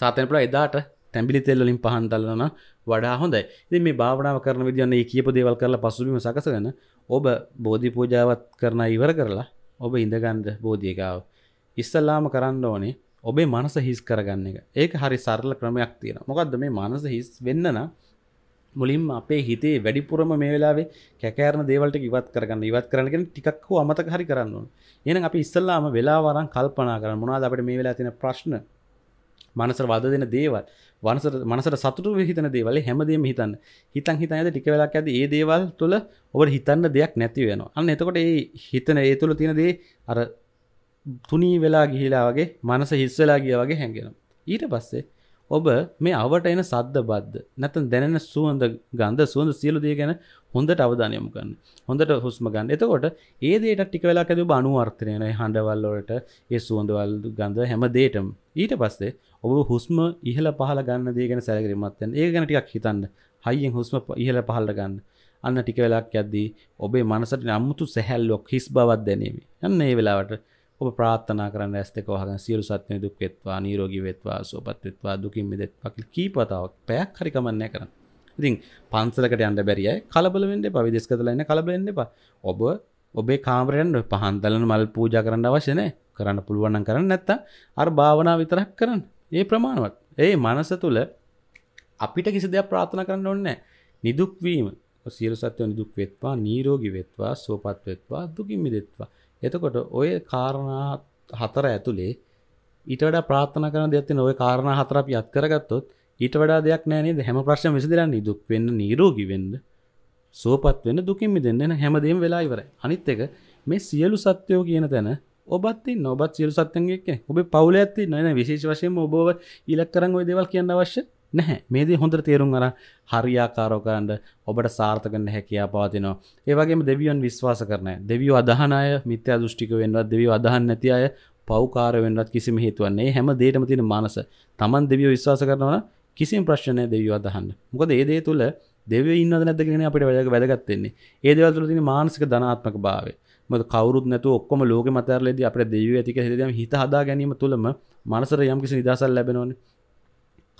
සාතනපුර එදාට තැබිලි තෙල්ලින් පහන් දල්ලන වඩා හොඳයි ඉති මේ භාවනාව කරන විදින්න ඒ කියප දේවල් කරලා පසුබිම සකසගන්න ඔබ බෝධි පූජාවත් කරන ඉවර කරලා ඔබ ඉඳගන්ද බෝධියකාව ඉස්සල්ලාම කරන්න ඕනේ ඔබේ මනස හිස් කරගන්න එක ඒක හරි සරල ක්‍රමයක් තියෙන මොකක්ද මේ මනස හිස් වෙන්නන මුලින් අපේ හිතේ වැඩිපුරම මේ වෙලාවේ කැකෑරන දේවල්ට ඉවත් කරගන්න ඉවත් කරනගෙන ටිකක් හෝ අමතක හරි කරන්න ඕන එහෙනම් අපි ඉස්සල්ලාම වෙලාවරන් කල්පනා කරන්න මොනවද අපිට මේ වෙලාව තියෙන ප්‍රශ්න මනසට වද දෙන දේවල් වනස මනසට සතුරු හිතන දේවල හැමදේම හිතන්න හිතන් හිතන ඇද ටික වෙලක් ඇද ඒ දේවල් තුළ ඔබට හිතන්න දෙයක් නැති වෙන අන්න එතකොට ඒ හිතන ඒ තුළ තියෙන දේ අර තුනී වෙලා ගිහිලා වගේ මනස හිස්වෙලා ගිය වගේ හැඟෙන ඊට පස්සේ ඔබ මේ අවට එන සද්ද බද්ධ නැතන් දැනෙන සුවඳ ගන්ධ සුවඳ සියලු දේ ගැන හොඳට අවධානයම ගන්න හොඳට හුස්ම ගන්න එතකොට ඒ දේට ටික වෙලා ඇති බනුවර්තනයන හඬවල්ලට ඒ සුවඳවල් ගන්ධ හැම දේටම ඊට පස්සේ ඔබ හුස්ම ඉහල පහල ගන්න දේගෙන සැලකිරීමත්තන් ඒ ගැන ටිකක් හිතන්න හයියෙන් හුස්ම ඉහල පහල්ල ගන්න අන්න ටික වෙලාක් යද්දී ඔබේ මනසට නම්මුතු සැහැල්ලොක් හිස් බවත් දැනීම යන්න ඒ වෙලාවට ඔබ ප්‍රාත්ථනා කරන්න ඇස්තක වහග සියලු සත්‍යය දුක් වෙත්වා නීරෝගී වෙත්වා සෝපත් වෙත්වා දුකින් මිදෙත්වා කීපතාවක් පැයක් හරිකමන්නෑ කරන්න ඉතින් පන්සලකට යන්න බැරිය කලබලෙන්ට පවිදෙස් කතලන්න කලබලෙන්න්න එපා ඔබ ඔබේ කාමරයන් පහන්දලන මල් පූජ කරන්න අවශ්‍යනය කරන්න පුළුවන්න කරන්න නැත්ත අර භාවනා විතරක් කරන්න ඒ ප්‍රමාණවත් ඒ මනස තුළ අපිට කිසි දෙයක් ප්‍රාථන කරන්න ඔන්න නිදුක්වීම සියලු සත්‍යව නිදුක් වෙත්වා නීරෝගි වෙත්වා සෝපත් වෙත්වා දුකින්මි දෙත්වා එතකොට ඔය කාරණා හතර ඇතුළේ ඊට වඩා ප්‍රාර්ථනා කරන දෙයක් තියෙන ওই කාරණා හතර අපි අත් කරගත්තොත් ඊට වඩා දෙයක් නෑනේ හැම ප්‍රශ්න විසිදිරන්න දුක් වෙන්න නීරෝගි වෙන්න සෝපත් වෙන දුකින්මි දෙන්න හැමදේම් වෙලා ඉවර අනිත් එක මේ සියලු සත්‍යයෝ කියන තැන ඔබත් නොබත් සියලු සත්යන්ගේක් ඔබ පවුල ඇති නන විශේෂ වශයෙන් ඔබව ඉලක් කරන්න ඔය දෙවල් කියන්න අවශ්‍ය නැහැ මේදී හොඳ තේරුම් අර හරියාකාරෝකරන්ට ඔබට සාර්ථකන්න හැකයා පවතිනවා ඒවගේම දෙවියන් විශ්වාස කරන දෙවියෝ අදහනය මිත්‍යා දෘෂ්ටික වෙන්වත් දෙවියෝ අදහන්න නැති අය පෞකාර වෙන්වත් කිසිම හේතුවන්නේ හැම දේටම තියෙන මනස තමන් දෙවියෝ විශ්වාස කරනවා කිසිම ප්‍රශ්නය දෙවියව අදහන්න මොකද ඒදේ තුළ දෙව ඉන්න නැදගෙන අපට වැදක වැදගත්තෙන්නේ ඒදවල් තුළ තින මානසික ධනාත්මක භාව මද කවරුත් නැතු ඔක්කොම ලෝක මතරලෙද අප දෙව ඇතික හෙදම හිත හදා ගැනීම තුළම මනසර යම් කිසි නිදසල් ලැබෙනවන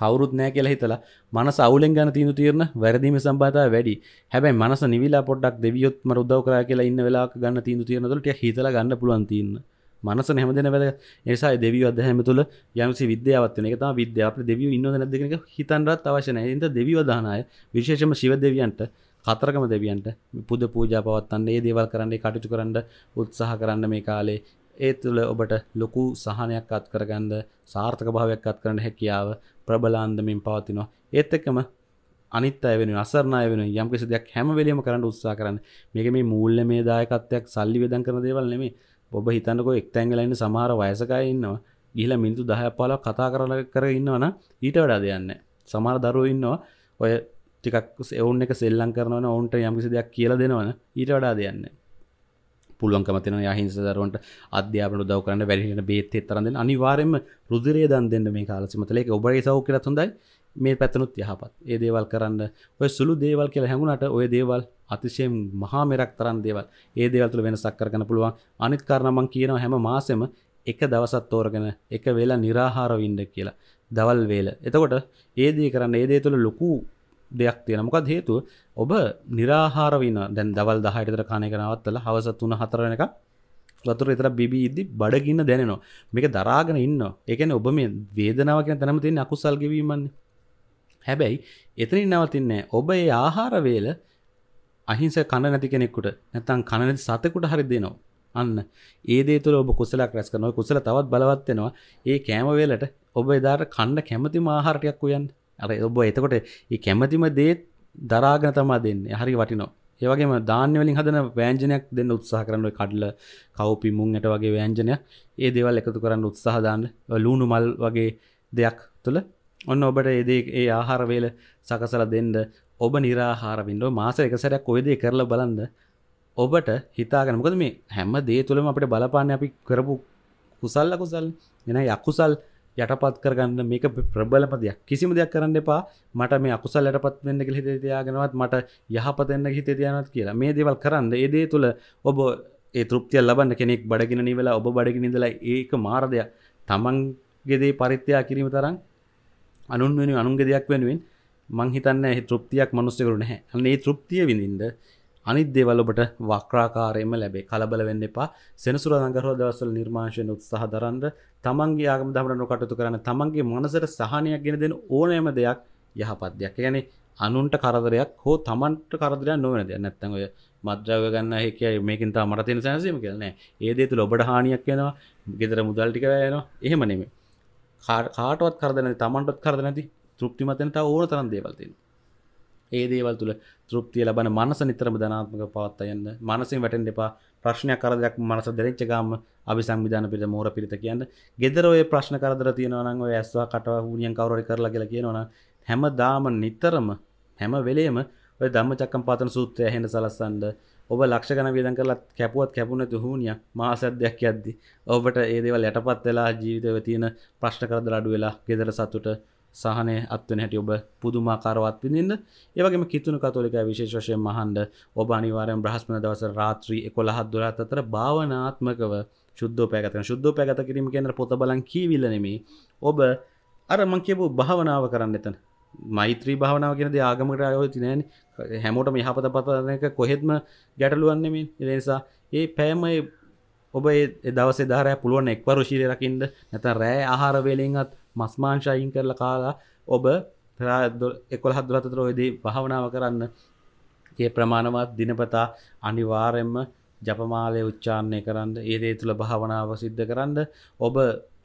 කවරුත් නෑ කියලා හිතලා මනස අවුලෙන් ගන්න තියෙන තීරණ වැරදීම සම්බන්ධතාව වැඩි. හැබැයි මනස නිවිලා පොඩ්ඩක් දෙවියොත් මර උදව් කරා කියලා ඉන්න වෙලාවක ගන්න තියෙන තීරණ වලට හිතලා ගන්න පුළුවන් තීරණ. මනස හැමදන වැද නිසා දෙවිය අදහැම තුළ යමසි විද්‍යාවත්වන එක තම විද්‍යාප දෙවිය ඉන්න නැදක හිතන්රත් අවශනය එද දෙවිව දානය විශේෂම ශිව දෙවියන්ට කතරකම දෙවියන්ට පුද පූජ පවත්තන්නේ දේවල් කරන්නේ කටයුතු කරන්න උත්සාහ කරන්න මේ කාලේ ඒ තුළ ඔබට ලොකු සහනයක් අත් කරගන්න සාර්ථක භාවයක් අත් කරන්න හැකියාව ප්‍රබලාන්දමින් පවතිනවා ඒත් එක්කම අනිත් අය වෙන අසරණය වෙන යම්කිසි දෙයක් හැම වෙලීම කරන්න උත්සා කරන්න මේක මේ මූල්ල මේ දායකත්වයක් සල්ලි වෙදන් කරන දේවල් නෙමේ ඔබ හිතන්නකෝ එක්තැන්ගලන්න සමහර වයසකය ඉන්නවා ගිහිල මිනිතු දහ පාලක් කතා කරල කර ඉන්නවන ඊට වඩා දෙයන්න සමහර දරුව ඉන්නවා ඔය ටිකක් එවුන් එක සෙල්ලං කරනවන ඔවුන්ට යම්කිසි දෙයක් කියල දෙනවන ඊට වඩා දෙයන්න පුළුවන්කමතින යහිංස දරුවන්ට අධ්‍යාපන දව කරන්න වැඩිට බේත්තෙත් තරන්න අනිවාරෙන්ම රුදුරේ දන් දෙන්න මේ කාලසිමතලෙක ඔබගේ සෞ කරත් හොඳයි මේ පැතනුත් යහපත් ඒ දේවල් කරන්න ඔය සුළු දේවල් කියලා හැඟුණට ඔය දේවල් අතිශය මහා මෙරක් තරන් දේවල් ඒ දේවල්තුළ වෙනසක් කරගන්න පුළුවන් අනිත් කරනමං කියනව හැම මාසෙම එක දවසත් තෝරගෙන එක වෙලා නිරාහාරව ඉන්න කියලා දවල් වේල එතකොට ඒ දේ කරන්න ඒ දේ තුළ ලොකු දෙයක් තියෙන මොකක් හේතුව ඔබ නිරාහාරවින දැන් දවල් දහයටතර කාණය කරනවත්තල හවසත් වන හතර වෙනක වතුර එතර බිබීදදි බඩගින්න දැනෙනවා මේක දරාගෙන ඉන්න එකන ඔබ මේ වේදනාව කියෙන තැනම තින් අකුසල්ගවීමන්නේ හැබැයි එතනින් නවතින්නේ ඔබ ඒ ආහාරවේල අහිංස කණ නැති කෙනෙක්කුට නැත්තම් කණ නැති සතෙකුට හරි දෙනවා. අන්න ඒ දේ තුළ ඔබ කුසලක් රැස් කරනවා. කුසල තවත් බලවත් වෙනවා. ඒ කෑම වේලට ඔබ එදාට කන්න කැමතිම ආහාර ටිකක් උයන්. අර ඔබ එතකොට මේ කැමතිම දේ දරාගෙන තමයි දෙන්නේ. හරි වටිනවා. ඒ වගේම ධාන්‍ය වලින් හදන ව්‍යංජනයක් දෙන්න උත්සාහ කරන්න ඔය කඩල, කව්පි, මුං ඇට වගේ ව්‍යංජනයක්. ඒ දේවල් එකතු කරන්න උත්සාහ දාන්න. ලුණු මල් වගේ දෙයක් තුළ ඔන්න ඔබට ඒදේ ඒ ආහාරවේල සකසල දෙන්ඩ ඔබ නිරාහාරවිින්ඩෝ මාස එකසරයක් ඔයදේ කරලා බලන්ද ඔබට හිතාගෙන මොකද මේ හැම දේ තුළම අපට බලපාන්න අපි කරපු කුසල්ල කුසල් එන යකුසල් යටපත් කරගන්න මේක ප්‍රබලම දෙයක් කිසිම දෙයක් කරන්න එපා මට මේ අකුසල් යටපත් වෙන්න කියලා හිතේ තියාගෙනවත් මට යහපතෙන්න හිතේ තියානවත් කියලා මේ දේවල් කරන්න ඒ දේ තුළ ඔබ ඒ තෘප්තිය ලබන්න කෙනෙක් බඩගින නිවෙලා ඔබ බඩගිනිදලා ඒක මාර්ගයක් තමන්ගේ දේ පරිත්‍යා කිරීම තරම් අනුන් වෙන අනුන්ගේ දෙයක් වෙනුවෙන් මංහිතන්න තෘප්තියක් මනුස්සකරු නැහැ අන්නේ තෘප්තිය විඳින්ද අනිත් දෙවල්ලොබට වක්්‍රාකාරයම ලැබේ කලබල වෙන්න එපා සෙනසුර අඟරහ දවසල් නිර්මාශයෙන් උත්සාහ දරන්ද තමන්ගේ ආගම දමරන කටතු කරන්න තමන්ගේ මනසර සහනයක් ගෙන දෙන ඕනෑම දෙයක් යහපත් දෙයක් ගැන අනුන්ට කරදරයක් හෝ තමන්ට කරදරයක් නොවන දෙයක් නැත්තන් ඔය මද්‍රව ගන්න හැකයි මේකින් තා මට තියෙන සැනසීම කියලනෑ ඒ දේ තුළ ඔබට හානියක් වෙනවා ගෙදර මුදල්ටික යනවා එහෙම නෙමේ කාටවත් කරදන තමන්ටත් කරද නැති තෘප්තිමතන ත ඕන තරන් දේවල්තින් ඒ දේවල් තුළ තෘප්තිය ලබන මනස නිතරම ධනාත්මක පවත්ත යන්න මනසින් වැටෙන් දෙපා ප්‍රශ්නයක් කරදයක් මනස දෙරච්ච ගාම අපි සංවිධාන පිට මෝර පිරිත කියන්න ගෙදරෝය ප්‍රශ්න කරදර තියෙනවනං ඇස්වා කට හූියන් කවරරි කරලා කියලා කියනවන හැම දාම නිතරම හැම වෙලේම ඔය දම්ම චක්කම් පාතන සූත්‍රය හෙන සලස්සන්ඩ ඔබ ලක්ෂ ගන වියදන් කරලා කැපුවත් කැපුණ දුහුණිය මාසද්‍යයක් යද්දි ඔබට ඒදේවල් යටපත් වෙලා ජීවිතව තියෙන ප්‍රශ්න කරද අඩු වෙලා ගෙදර සතුට සහනය අත්වන හැටි ඔබ පුදුමාකාරවත් පිඳින්න ඒවගේම කිතුුණු කතෝලික විශේෂවශය මහන්ඩ ඔබ අනිවාරයෙන් බ්‍රහස්පන දවස රාත්‍රී එකොළහත් දුරත් අතර භාවනාත්මකව ශුද්ධ පැගතන ශුද්ධ පැගත කිරීම කියන පොත බලන් කීවිලනෙමි ඔබ අර මංකපු භාවනාව කරන්න එතන මෛත්‍රී භාවනාව කියෙනද ආගමට අයෝ තිනෑන හැමෝට මෙහපත පතනක කොහෙත්ම ගැටලුවන්නේ මේ එනිසා ඒ පෑම ඔබ දවස දාරය පුළුවන් එක්වරු ශීරය රකින්ද නැත රෑ ආහාර වේලෙන්ත් මස්මාංශයින් කරල කාලා ඔබ එකොළ හදුරතර ඔයදී භාවනාව කරන්න ඒ ප්‍රමාණවත් දිනපතා අනිවාරෙන්ම ජපමාලය උච්චාරණය කරන්න ඒදේ තුළ භාවනාව සිද්ධ කරන්න ඔබ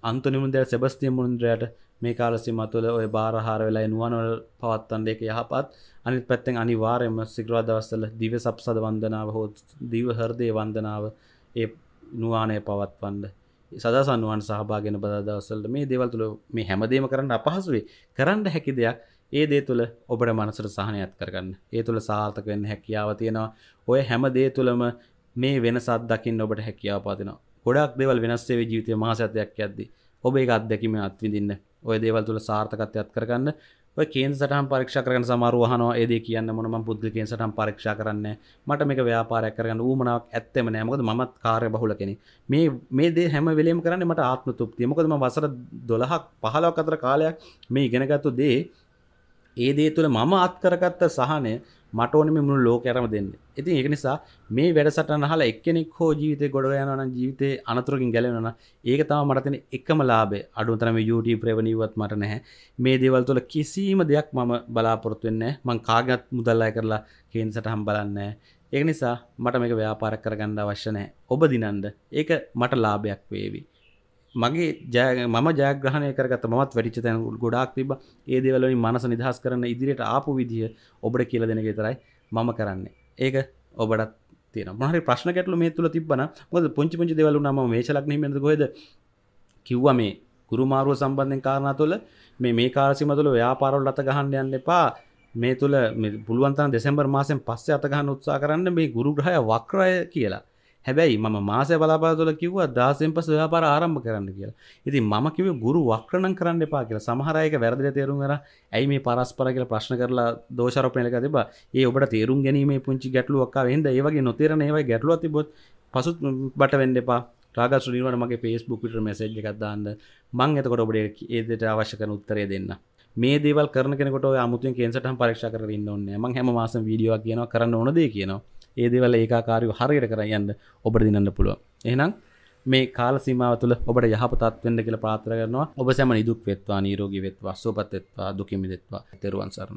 අන්තුනිමුදල් සෙබස්තිය මුන්ද්‍රයට මේ කාලසිම තුළ ඔය බාරහාර වෙලා නුවනොල් පවත්තන්ඩ එක යහපත් අනි පැත්තෙන් අනිවාරයම සිග්‍රවාදවස්සල දිව සප්සද වන්දනාව හෝ දිව හරදය වන්දනාව ඒ නුවානය පවත්වන්ඩ සදසන්නුවන් සහභාගෙන බදවසල්ට මේ දේවල් තුළ මේ හැමදේම කරන්න අපහසුවේ කරන්න හැකි දෙයක් ඒ දේ තුළ ඔබට මනසට සහනයත් කරගන්න ඒ තුළ සාර්ථක වෙන්න හැකියාව තියෙනවා ඔය හැම දේ තුළම මේ වෙනසත් දකින්න ඔබට හැකියාව පාතිනවා ගොඩක් දෙවල් වෙනස්සේ ජීවිතය මාසත්යක් ඇද්දී ඔබ එක අත්දැකීම අත්විඳන්න ඔය දේවල් තුළ සාර්ථකත්යත් කරගන්න ඔය කේන් සටහන් පරීක්ෂ කරන සමරුවහනවා ඒද කියන්න මොනම පුද්ගලකෙන් සටහන් පරීක්ෂ කරන්න මට මේක ව්‍යාපාරයක් කරන්න ූමනාවක් ඇත්තම නෑමකද මත් කාරය බහුල කෙනෙ මේ මේ දේ හැම වෙලේම් කරන්න මට ආත්ම තුප්තිය මොකදම වසර දොළහක් පහලක් අතර කාලයක් මේ ඉගෙනගත්තු දේ ඒ දේ තුළ මම අත්කරගත්ත සහනය මටඕන මුළු ලෝකඇරම දෙන්න ඉතින් එක නිසා මේ වැඩසටන හලා එක්කෙනෙක් හෝ ජීවිත ගොඩ යනන ජීවිතය අනතුරකින් ගැලවෙන ඒක තම මටතන එකම ලාබේ අඩුතරම යුට ප්‍රවණීවත් මට නැහැ මේ දේවල් තුළ කිසිීම දෙයක් මම බලාපොරත්තුවෙන්න මං කාගත් මුදල්ලා කරලා කේන්සට හම් බලන්න ඒ නිසා මට මේක ව්‍යාපාර කරගන්න අවශ්‍යනෑ ඔබ දිනන්ද ඒක මට ලාභයක් වේවි මගේ ජය මම ජයග්‍රහණය කරගත මත් වැඩිච තැන ගොඩක් තිබ ඒ දෙවලින් මනස නිදහස් කරන්න ඉදිරියට ආපු විදිහ ඔබට කියල දෙනගේ තරයි මම කරන්නේ ඒක ඔබටත් තියෙන මහරි ප්‍රශ්න කැටලු මේ තුළ තිබන මොද පුංචි පුංචි දෙවලු නම මේශලක්නීමද ගොද කිව්ව මේ ගුරුමාරුව සම්බන්ධෙන් කාරණ තුළ මේ මේ කාරසිම තුළ ව්‍යාපාරවල් අත ගහන්න යන්න එපා මේ තුළ පුළුවන්තන් දෙෙසම්බර් මාසෙන් පස්සේ අතගහන්න උත්සා කරන්න මේ ගුරුග්‍රහය වක්‍රය කියලා හැබැයි ම මාස බලාපාතුල කිව්ව දහසෙන් පස ව්‍යාපාර ආරම්භ කරන්න කියලා ඉති ම කිව ගුරු වක්‍රණන් කරන්න එපා කියලා සමහරයක වැරදිල තේරුම් කර ඇයි මේ පරස්පර කියල ප්‍රශ්න කරලා දෝෂරපනයක තිබ ඒ ඔබට තේරුම් ගැනීම පුංචි ගැටලුවක්කා වෙන්ද ඒවගේ නොතේරන ඒව ගැටලුව තිබොත් පසුත් බට වෙන්න එපා රාග සුනිවන මගේ පේස්බුක් විට මැසේජ් එකක් දාන්න මං එතකොට ඔබට ඒදට අවශ්‍ය කරන උත්තරය දෙන්න මේ දේවල් කරනකොට අමුතුන් කේන්සටම් පරක්ෂ කරන්න ඕන්න ම හැම මාස වීඩියෝ කියනවා කරන්න ඕනදේ කියනවා ඒදවල ඒකාකාරය හරියට කර යන්න ඔබට දිනන්න පුළුව එහෙනම් මේ කාල සීමාව තුළ ඔබට යහපතත් වෙන්න කියලා ප්‍රාර්ථනා කරනවා ඔබ සැම නිදුක් වෙත්වා නිරෝගී වෙත්වා සුවපත් වෙත්වා දුකින් මිදෙත්වා තෙරුවන් සරණයි